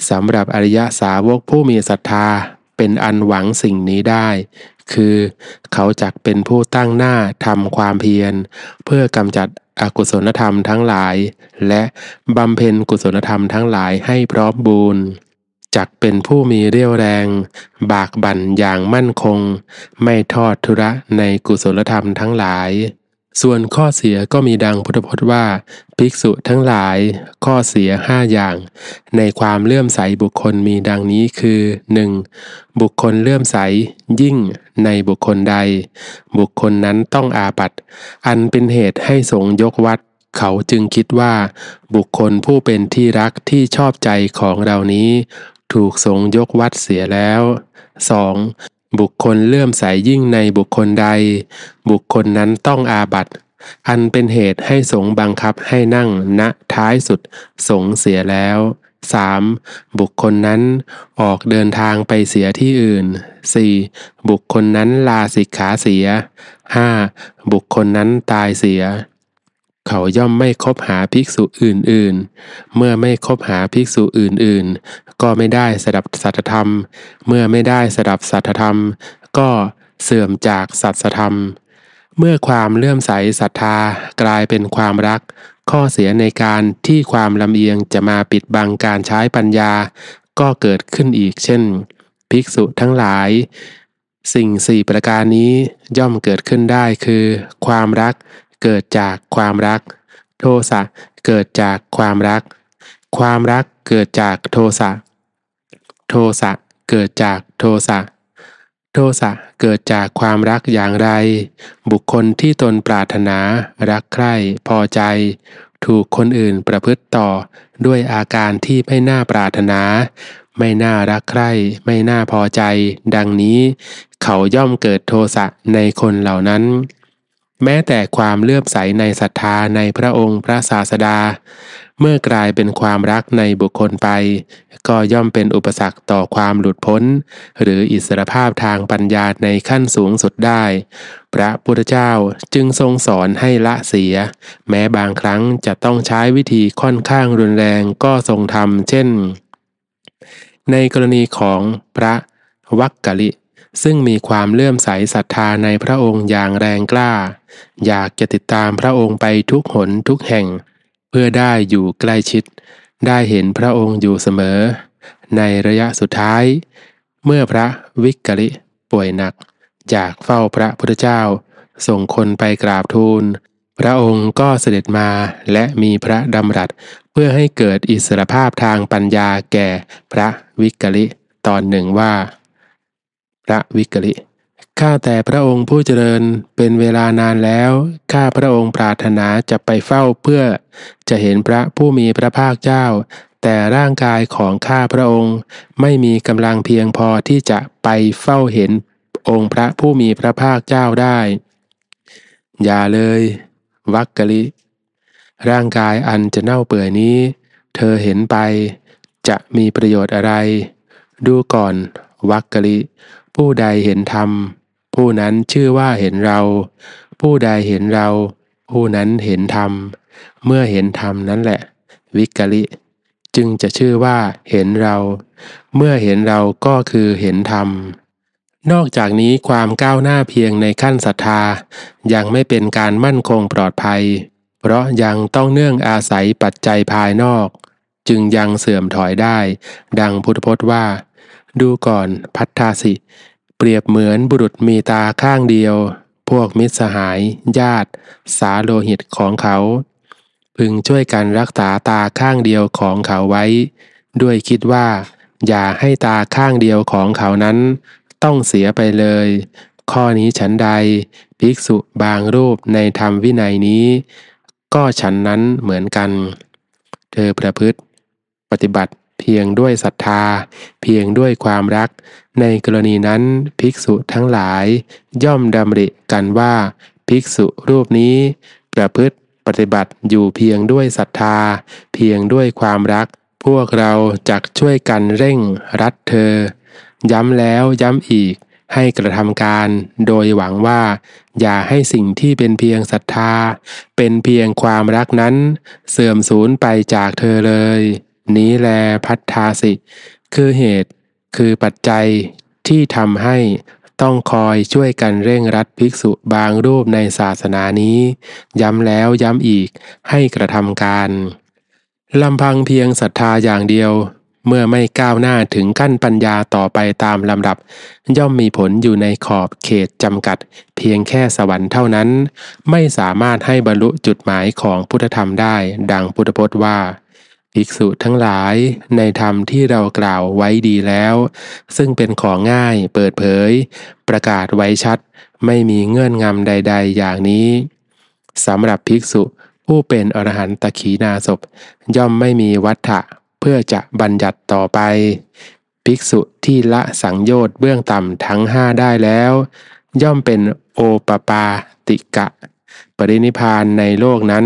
สำหรับอริยสาวกผู้มีศรัทธาเป็นอันหวังสิ่งนี้ได้คือ เขาจักเป็นผู้ตั้งหน้าทำความเพียร เพื่อกำจัดอกุศลธรรมทั้งหลาย และบำเพ็ญกุศลธรรมทั้งหลายให้พร้อมบูรณ์จักเป็นผู้มีเรี่ยวแรง บากบั่นอย่างมั่นคง ไม่ทอดทุระในกุศลธรรมทั้งหลายส่วนข้อเสียก็มีดังพุทธพจน์ว่า ภิกษุทั้งหลาย ข้อเสียห้าอย่าง ในความเลื่อมใสบุคคลมีดังนี้คือ 1. บุคคลเลื่อมใสยิ่งในบุคคลใด บุคคลนั้นต้องอาบัตอันเป็นเหตุให้สงยกวัด เขาจึงคิดว่า บุคคลผู้เป็นที่รักที่ชอบใจของเรานี้ ถูกสงยกวัดเสียแล้ว 2. บุคคลเลื่อมใสยยิ่งในบุคคลใด บุคคลนั้นต้องอาบัตอันเป็นเหตุให้สงบังคับให้นั่ง ณท้ายสุด สงเสียแล้ว 3. บุคคลนั้นออกเดินทางไปเสียที่อื่น 4. บุคคลนั้นลาสิกขาเสีย 5. บุคคลนั้นตายเสียเขาย่อมไม่คบหาภิกษุอื่น ๆ เมื่อไม่คบหาภิกษุอื่นๆ ก็ไม่ได้สดับสัตธรรม เมื่อไม่ได้สดับสัตธรรม ก็เสื่อมจากสัตธรรม เมื่อความเลื่อมใสศรัทธากลายเป็นความรัก ข้อเสียในการที่ความลำเอียงจะมาปิดบังการใช้ปัญญา ก็เกิดขึ้นอีกเช่น ภิกษุทั้งหลาย สิ่งสี่ประการนี้ย่อมเกิดขึ้นได้คือ ความรักเกิดจากความรัก โทสะ เกิดจากความรัก ความรักเกิดจากโทสะ โทสะเกิดจากโทสะ โทสะเกิดจากความรักอย่างไร บุคคลที่ตนปรารถนา รักใคร่พอใจ ถูกคนอื่นประพฤติต่อด้วยอาการที่ไม่น่าปรารถนา ไม่น่ารักใคร่ ไม่น่าพอใจ ดังนี้ เขาย่อมเกิดโทสะในคนเหล่านั้นแม้แต่ความเลื่อมใสในศรัทธาในพระองค์พระศาสดา เมื่อกลายเป็นความรักในบุคคลไป ก็ย่อมเป็นอุปสรรคต่อความหลุดพ้น หรืออิสรภาพทางปัญญาในขั้นสูงสุดได้ พระพุทธเจ้าจึงทรงสอนให้ละเสีย แม้บางครั้งจะต้องใช้วิธีค่อนข้างรุนแรงก็ทรงทำเช่น ในกรณีของพระวักกะลิ ซึ่งมีความเลื่อมใสศรัทธาในพระองค์อย่างแรงกล้าอยากจะติดตามพระองค์ไปทุกหนทุกแห่ง เพื่อได้อยู่ใกล้ชิด ได้เห็นพระองค์อยู่เสมอ ในระยะสุดท้าย เมื่อพระวิกฤิป่วยหนักอยากเฝ้าพระพุทธเจ้า ส่งคนไปกราบทูล พระองค์ก็เสด็จมาและมีพระดำรัส เพื่อให้เกิดอิสรภาพทางปัญญาแก่พระวิกฤิตอนหนึ่งว่า พระวิกฤิข้าแต่พระองค์ผู้เจริญเป็นเวลานานแล้ว ข้าพระองค์ปรารถนาจะไปเฝ้าเพื่อจะเห็นพระผู้มีพระภาคเจ้า แต่ร่างกายของข้าพระองค์ไม่มีกำลังเพียงพอที่จะไปเฝ้าเห็นองค์พระผู้มีพระภาคเจ้าได้ อย่าเลย วักกะลิ ร่างกายอันจะเน่าเปื่อยนี้ เธอเห็นไป จะมีประโยชน์อะไร ดูก่อน วักกะลิ ผู้ใดเห็นธรรมผู้นั้นชื่อว่าเห็นเรา ผู้ใดเห็นเรา ผู้นั้นเห็นธรรมเมื่อเห็นธรรมนั้นแหละ วิกลิจึงจะชื่อว่าเห็นเรา เมื่อเห็นเราก็คือเห็นธรรม นอกจากนี้ความก้าวหน้าเพียงในขั้นศรัทธา ยังไม่เป็นการมั่นคงปลอดภัย เพราะยังต้องเนื่องอาศัยปัจจัยภายนอก จึงยังเสื่อมถอยได้ ดังพุทธพจน์ว่า ดูก่อนพัทธาสิเปรียบเหมือนบุรุษมีตาข้างเดียว พวกมิตรสหาย ญาติ สาโลหิตของเขา พึงช่วยกันรักษาตาข้างเดียวของเขาไว้ ด้วยคิดว่า อย่าให้ตาข้างเดียวของเขานั้น ต้องเสียไปเลย ข้อนี้ฉันใดภิกษุบางรูปในธรรมวินัยนี้ ก็ฉันนั้นเหมือนกัน เธอประพฤติ ปฏิบัติเพียงด้วยศรัทธา เพียงด้วยความรัก ในกรณีนั้นภิกษุทั้งหลายย่อมดำริกันว่า ภิกษุรูปนี้ประพฤติปฏิบัติอยู่เพียงด้วยศรัทธา เพียงด้วยความรัก พวกเราจักช่วยกันเร่งรัดเธอ ย้ำแล้วย้ำอีกให้กระทำการโดยหวังว่า อย่าให้สิ่งที่เป็นเพียงศรัทธา เป็นเพียงความรักนั้น เสื่อมสูญไปจากเธอเลยนี้แลพัทธาสิคือเหตุคือปัจจัยที่ทำให้ต้องคอยช่วยกันเร่งรัดภิกษุบางรูปในศาสนานี้ ย้ำแล้วย้ำอีกให้กระทำการลำพังเพียงศรัทธาอย่างเดียว เมื่อไม่ก้าวหน้าถึงขั้นปัญญาต่อไปตามลำดับ ย่อมมีผลอยู่ในขอบเขตจำกัดเพียงแค่สวรรค์เท่านั้น ไม่สามารถให้บรรลุจุดหมายของพุทธธรรมได้ ดังพุทธพจน์ว่าภิกษุทั้งหลายในธรรมที่เรากล่าวไว้ดีแล้ว ซึ่งเป็นของง่ายเปิดเผย ประกาศไว้ชัดไม่มีเงื่อนงำใดๆอย่างนี้สำหรับภิกษุ ผู้เป็นอรหันตขีนาศพ ย่อมไม่มีวัฏฐะเพื่อจะบัญญัติต่อไป ภิกษุที่ละสังโยชน์เบื้องต่ำทั้งห้าได้แล้ว ย่อมเป็นโอปปาติกะ ปรินิพานในโลกนั้น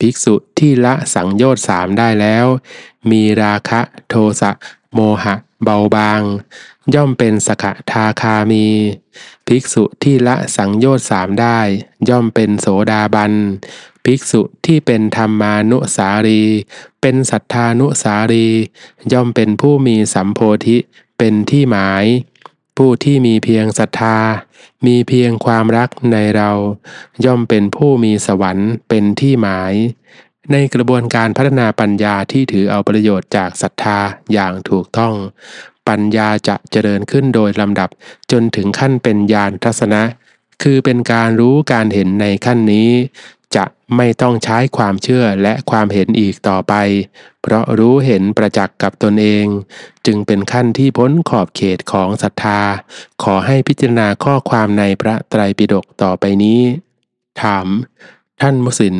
ภิกษุที่ละสังโยชน์สามได้แล้ว มีราคะ โทสะโมหะ เบาบาง ย่อมเป็นสกทาคามี ภิกษุที่ละสังโยชน์สามได้ ย่อมเป็นโสดาบันภิกษุที่เป็นธรรมานุสารี เป็นสัทธานุสารี ย่อมเป็นผู้มีสัมโพธิเป็นที่หมายผู้ที่มีเพียงศรัทธา มีเพียงความรักในเรา ย่อมเป็นผู้มีสวรรค์เป็นที่หมาย ในกระบวนการพัฒนาปัญญาที่ถือเอาประโยชน์จากศรัทธาอย่างถูกต้อง ปัญญาจะเจริญขึ้นโดยลำดับจนถึงขั้นเป็นญาณทัศนะ คือเป็นการรู้การเห็นในขั้นนี้ จะไม่ต้องใช้ความเชื่อและความเห็นอีกต่อไปเพราะรู้เห็นประจักษ์กับตนเอง จึงเป็นขั้นที่พ้นขอบเขตของศรัทธา ขอให้พิจารณาข้อความในพระไตรปิฎกต่อไปนี้ถาม ท่านมุสิน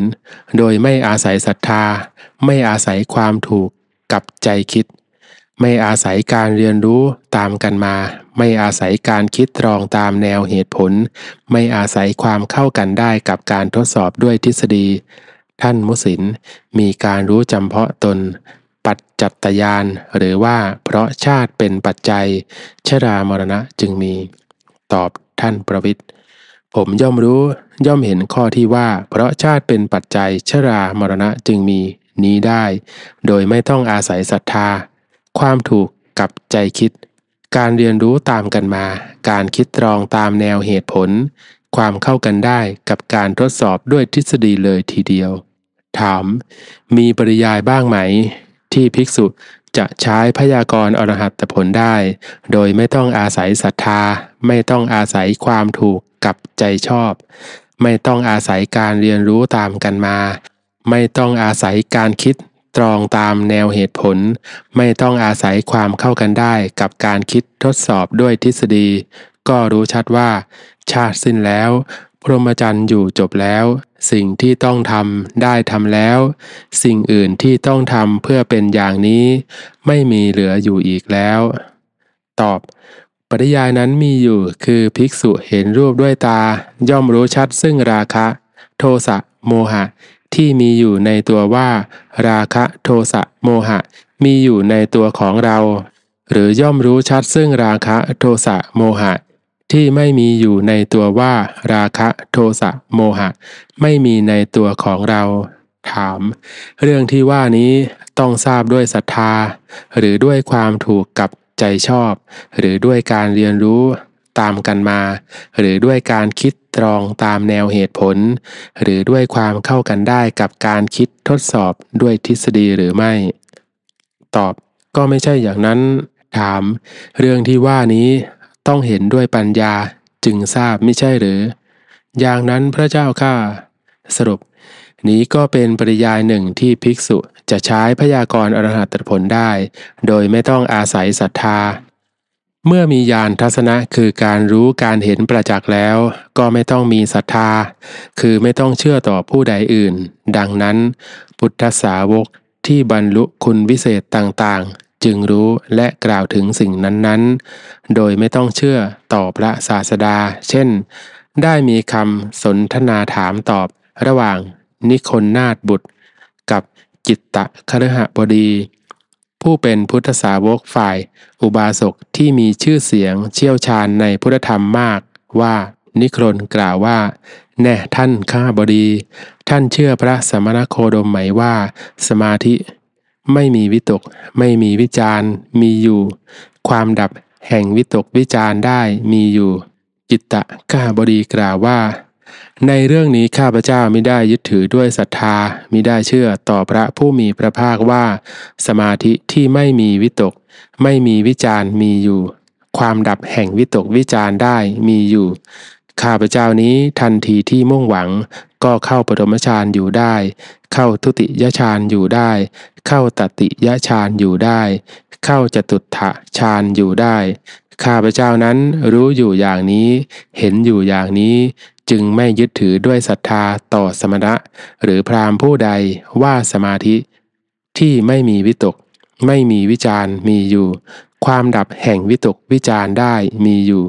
โดยไม่อาศัยศรัทธา ไม่อาศัยความถูกกับใจคิด ไม่อาศัยการเรียนรู้ตามกันมา ไม่อาศัยการคิดตรองตามแนวเหตุผล ไม่อาศัยความเข้ากันได้กับการทดสอบด้วยทฤษฎีท่านมุสินมีการรู้จำเพาะตนปัจจัตยานหรือว่าเพราะชาติเป็นปัจจัย ชรามรณะจึงมี ตอบท่านประวิทย์ผมย่อมรู้ย่อมเห็นข้อที่ว่าเพราะชาติเป็นปัจจัย ชรามรณะจึงมีนี้ได้ โดยไม่ต้องอาศัยศรัทธา ความถูกกับใจคิด การเรียนรู้ตามกันมาการคิดตรองตามแนวเหตุผลความเข้ากันได้กับการทดสอบด้วยทฤษฎีเลยทีเดียว ถาม มีปริยายบ้างไหม ที่ภิกษุจะใช้พยากรณ์อรหัตผลได้ โดยไม่ต้องอาศัยศรัทธาไม่ต้องอาศัยความถูกกับใจชอบ ไม่ต้องอาศัยการเรียนรู้ตามกันมา ไม่ต้องอาศัยการคิดตรองตามแนวเหตุผล ไม่ต้องอาศัยความเข้ากันได้กับการคิดทดสอบด้วยทฤษฎีก็รู้ชัดว่า ชาติสิ้นแล้ว พรหมจรรย์อยู่จบแล้ว สิ่งที่ต้องทำได้ทำแล้ว สิ่งอื่นที่ต้องทำเพื่อเป็นอย่างนี้ ไม่มีเหลืออยู่อีกแล้ว ตอบ ปริยายนั้นมีอยู่คือภิกษุเห็นรูปด้วยตาย่อมรู้ชัดซึ่งราคะ โทสะโมหะ ที่มีอยู่ในตัวว่า ราคะโทสะโมหะ มีอยู่ในตัวของเรา หรือย่อมรู้ชัดซึ่งราคะโทสะโมหะที่ไม่มีอยู่ในตัวว่าราคะโทสะโมหะ ไม่มีในตัวของเราถาม เรื่องที่ว่านี้ต้องทราบด้วยศรัทธา หรือด้วยความถูกกับใจชอบ หรือด้วยการเรียนรู้ตามกันมา หรือด้วยการคิดตรองตามแนวเหตุผล หรือด้วยความเข้ากันได้กับการคิดทดสอบด้วยทฤษฎีหรือไม่ ตอบก็ไม่ใช่อย่างนั้น ถาม เรื่องที่ว่านี้ต้องเห็นด้วยปัญญาจึงทราบไม่ใช่หรือ อย่างนั้นพระเจ้าข้าสรุป นี้ก็เป็นปริยายหนึ่งที่ภิกษุจะใช้พยากรณ์อรหัตผลได้ โดยไม่ต้องอาศัยศรัทธา เมื่อมีญาณทัศนะคือการรู้การเห็นประจักษ์แล้ว ก็ไม่ต้องมีศรัทธา คือไม่ต้องเชื่อต่อผู้ใดอื่น ดังนั้น พุทธสาวกที่บรรลุคุณวิเศษต่าง ๆจึงรู้และกล่าวถึงสิ่งนั้น ๆ โดยไม่ต้องเชื่อต่อพระศาสดา เช่น ได้มีคำสนทนาถามตอบระหว่างนิคนนาฏบุตร กับ จิตตะคฤหบดี ผู้เป็นพุทธสาวกฝ่ายอุบาสกที่มีชื่อเสียงเชี่ยวชาญในพุทธธรรมมากว่านิครนกล่าวว่า แน่ท่านข้าบดี ท่านเชื่อพระสมณโคดมไหมว่าสมาธิไม่มีวิตกไม่มีวิจารมีอยู่ ความดับแห่งวิตกวิจารได้มีอยู่จิตตะข้าบดีกล่าวว่าในเรื่องนี้ข้าพเจ้าไม่ได้ยึดถือด้วยศรัทธามิได้เชื่อต่อพระผู้มีพระภาคว่า สมาธิที่ไม่มีวิตก ไม่มีวิจารมีอยู่ ความดับแห่งวิตกวิจารได้มีอยู่ข้าพเจ้านี้ทันทีที่มุ่งหวัง ก็เข้าปฐมฌานอยู่ได้ เข้าทุติยฌานอยู่ได้ เข้าตติยฌานอยู่ได้ เข้าจตุถะฌานอยู่ได้ ข้าพเจ้านั้นรู้อยู่อย่างนี้ เห็นอยู่อย่างนี้ จึงไม่ยึดถือด้วยศรัทธาต่อสมณะหรือพราหมณ์ผู้ใดว่าสมาธิ ที่ไม่มีวิตกไม่มีวิจารมีอยู่ ความดับแห่งวิตกวิจารได้มีอยู่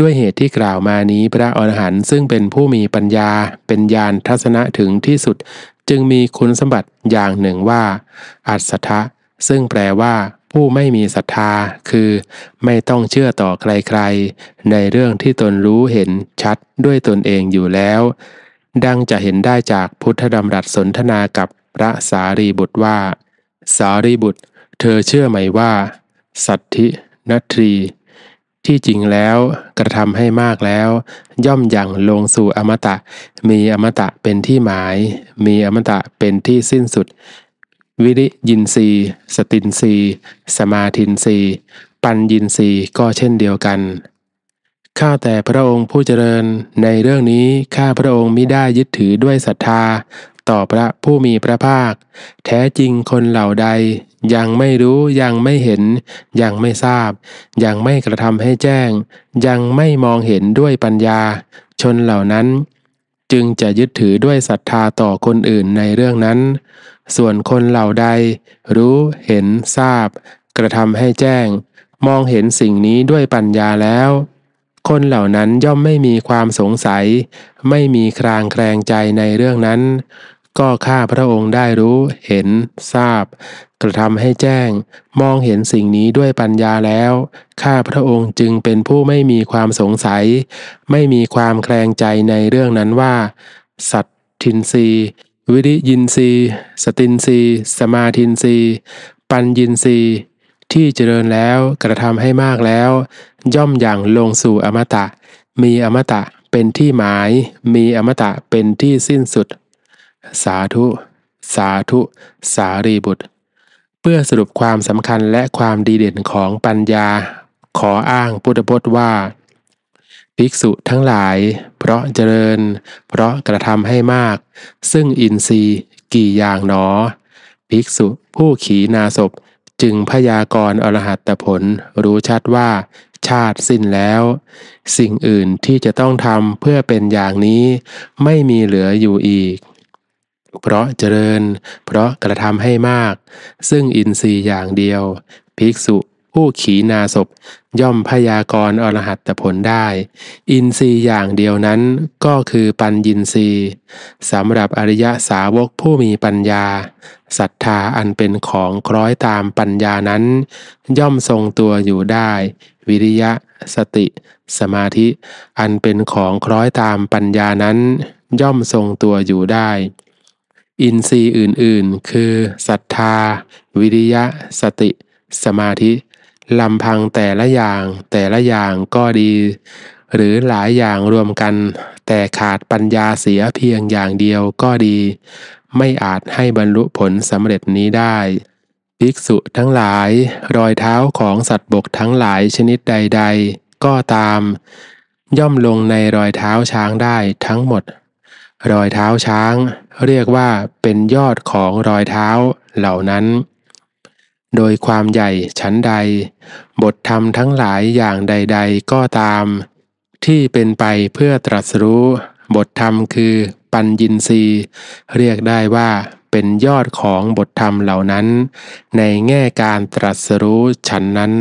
ด้วยเหตุที่กล่าวมานี้พระอรหันต์ซึ่งเป็นผู้มีปัญญาเป็นญาณทัศนะถึงที่สุด จึงมีคุณสมบัติอย่างหนึ่งว่า อัศทะซึ่งแปลว่า ผู้ไม่มีศรัทธาคือ ไม่ต้องเชื่อต่อใครๆในเรื่องที่ตนรู้เห็นชัดด้วยตนเองอยู่แล้ว ดังจะเห็นได้จากพุทธดำรัสสนทนากับพระสารีบุตรว่า สารีบุตร เธอเชื่อไหมว่า สัตธินัตรีที่จริงแล้วกระทำให้มากแล้ว ย่อมอย่างลงสู่อมตะ มีอมตะเป็นที่หมาย มีอมตะเป็นที่สิ้นสุด วิริยินรีสตินรีสมาธินรีปัญญินรีก็เช่นเดียวกัน ข้าแต่พระองค์ผู้เจริญในเรื่องนี้ ข้าพระองค์มิได้ยึดถือด้วยศรัทธาต่อพระผู้มีพระภาค แท้จริงคนเหล่าใดยังไม่รู้ยังไม่เห็นยังไม่ทราบ ยังไม่กระทำให้แจ้ง ยังไม่มองเห็นด้วยปัญญา ชนเหล่านั้นจึงจะยึดถือด้วยศรัทธาต่อคนอื่นในเรื่องนั้น ส่วนคนเหล่าใด รู้เห็นทราบ กระทำให้แจ้ง มองเห็นสิ่งนี้ด้วยปัญญาแล้ว คนเหล่านั้นย่อมไม่มีความสงสัย ไม่มีครางแคลงใจในเรื่องนั้นก็ข้าพระองค์ได้รู้เห็นทราบ กระทำให้แจ้ง มองเห็นสิ่งนี้ด้วยปัญญาแล้วข้าพระองค์จึงเป็นผู้ไม่มีความสงสัย ไม่มีความแคลงใจในเรื่องนั้นว่า สัตทินรีวิริยินรีสตินรีสมาทินรีปัญญินรีที่เจริญแล้วกระทำให้มากแล้ว ย่อมอย่างลงสู่อมตะ มีอมตะเป็นที่หมาย มีอมตะเป็นที่สิ้นสุดสาธุ สาธุ สารีบุตร เพื่อสรุปความสำคัญและความดีเด่นของปัญญา ขออ้างพุทธพจน์ว่า ภิกษุทั้งหลาย เพราะเจริญ เพราะกระทำให้มาก ซึ่งอินทรีย์กี่อย่างหนอ ภิกษุผู้ขีนาศพจึงพยากรณ์อรหัตผลรู้ชัดว่าชาติสิ้นแล้ว สิ่งอื่นที่จะต้องทำเพื่อเป็นอย่างนี้ ไม่มีเหลืออยู่อีกเพราะเจริญเพราะกระทำให้มาก ซึ่งอินทรีย์อย่างเดียว ภิกษุ ผู้ขีนาศพ ย่อมพยากรอรหัตผลได้ อินทรีย์อย่างเดียวนั้นก็คือปัญญินทรีย์สำหรับอริยสาวกผู้มีปัญญาศรัทธาอันเป็นของคล้อยตามปัญญานั้น ย่อมทรงตัวอยู่ได้ วิริยะ สติ สมาธิ อันเป็นของคล้อยตามปัญญานั้น ย่อมทรงตัวอยู่ได้อินทรีย์อื่นๆ คือศรัทธา วิริยะ สติ สมาธิ ลำพังแต่ละอย่างแต่ละอย่างก็ดี หรือหลายอย่างรวมกัน แต่ขาดปัญญาเสียเพียงอย่างเดียวก็ดี ไม่อาจให้บรรลุผลสำเร็จนี้ได้ ภิกษุทั้งหลาย รอยเท้าของสัตว์บกทั้งหลายชนิดใดๆ ก็ตาม ย่อมลงในรอยเท้าช้างได้ทั้งหมด รอยเท้าช้างเรียกว่าเป็นยอดของรอยเท้าเหล่านั้น โดยความใหญ่ชั้นใด บทธรรมทั้งหลายอย่างใด ๆก็ตาม ที่เป็นไปเพื่อตรัสรู้ บทธรรมคือปัญญินรีเรียกได้ว่าเป็นยอดของบทธรรมเหล่านั้น ในแง่การตรัสรู้ฉันนั้น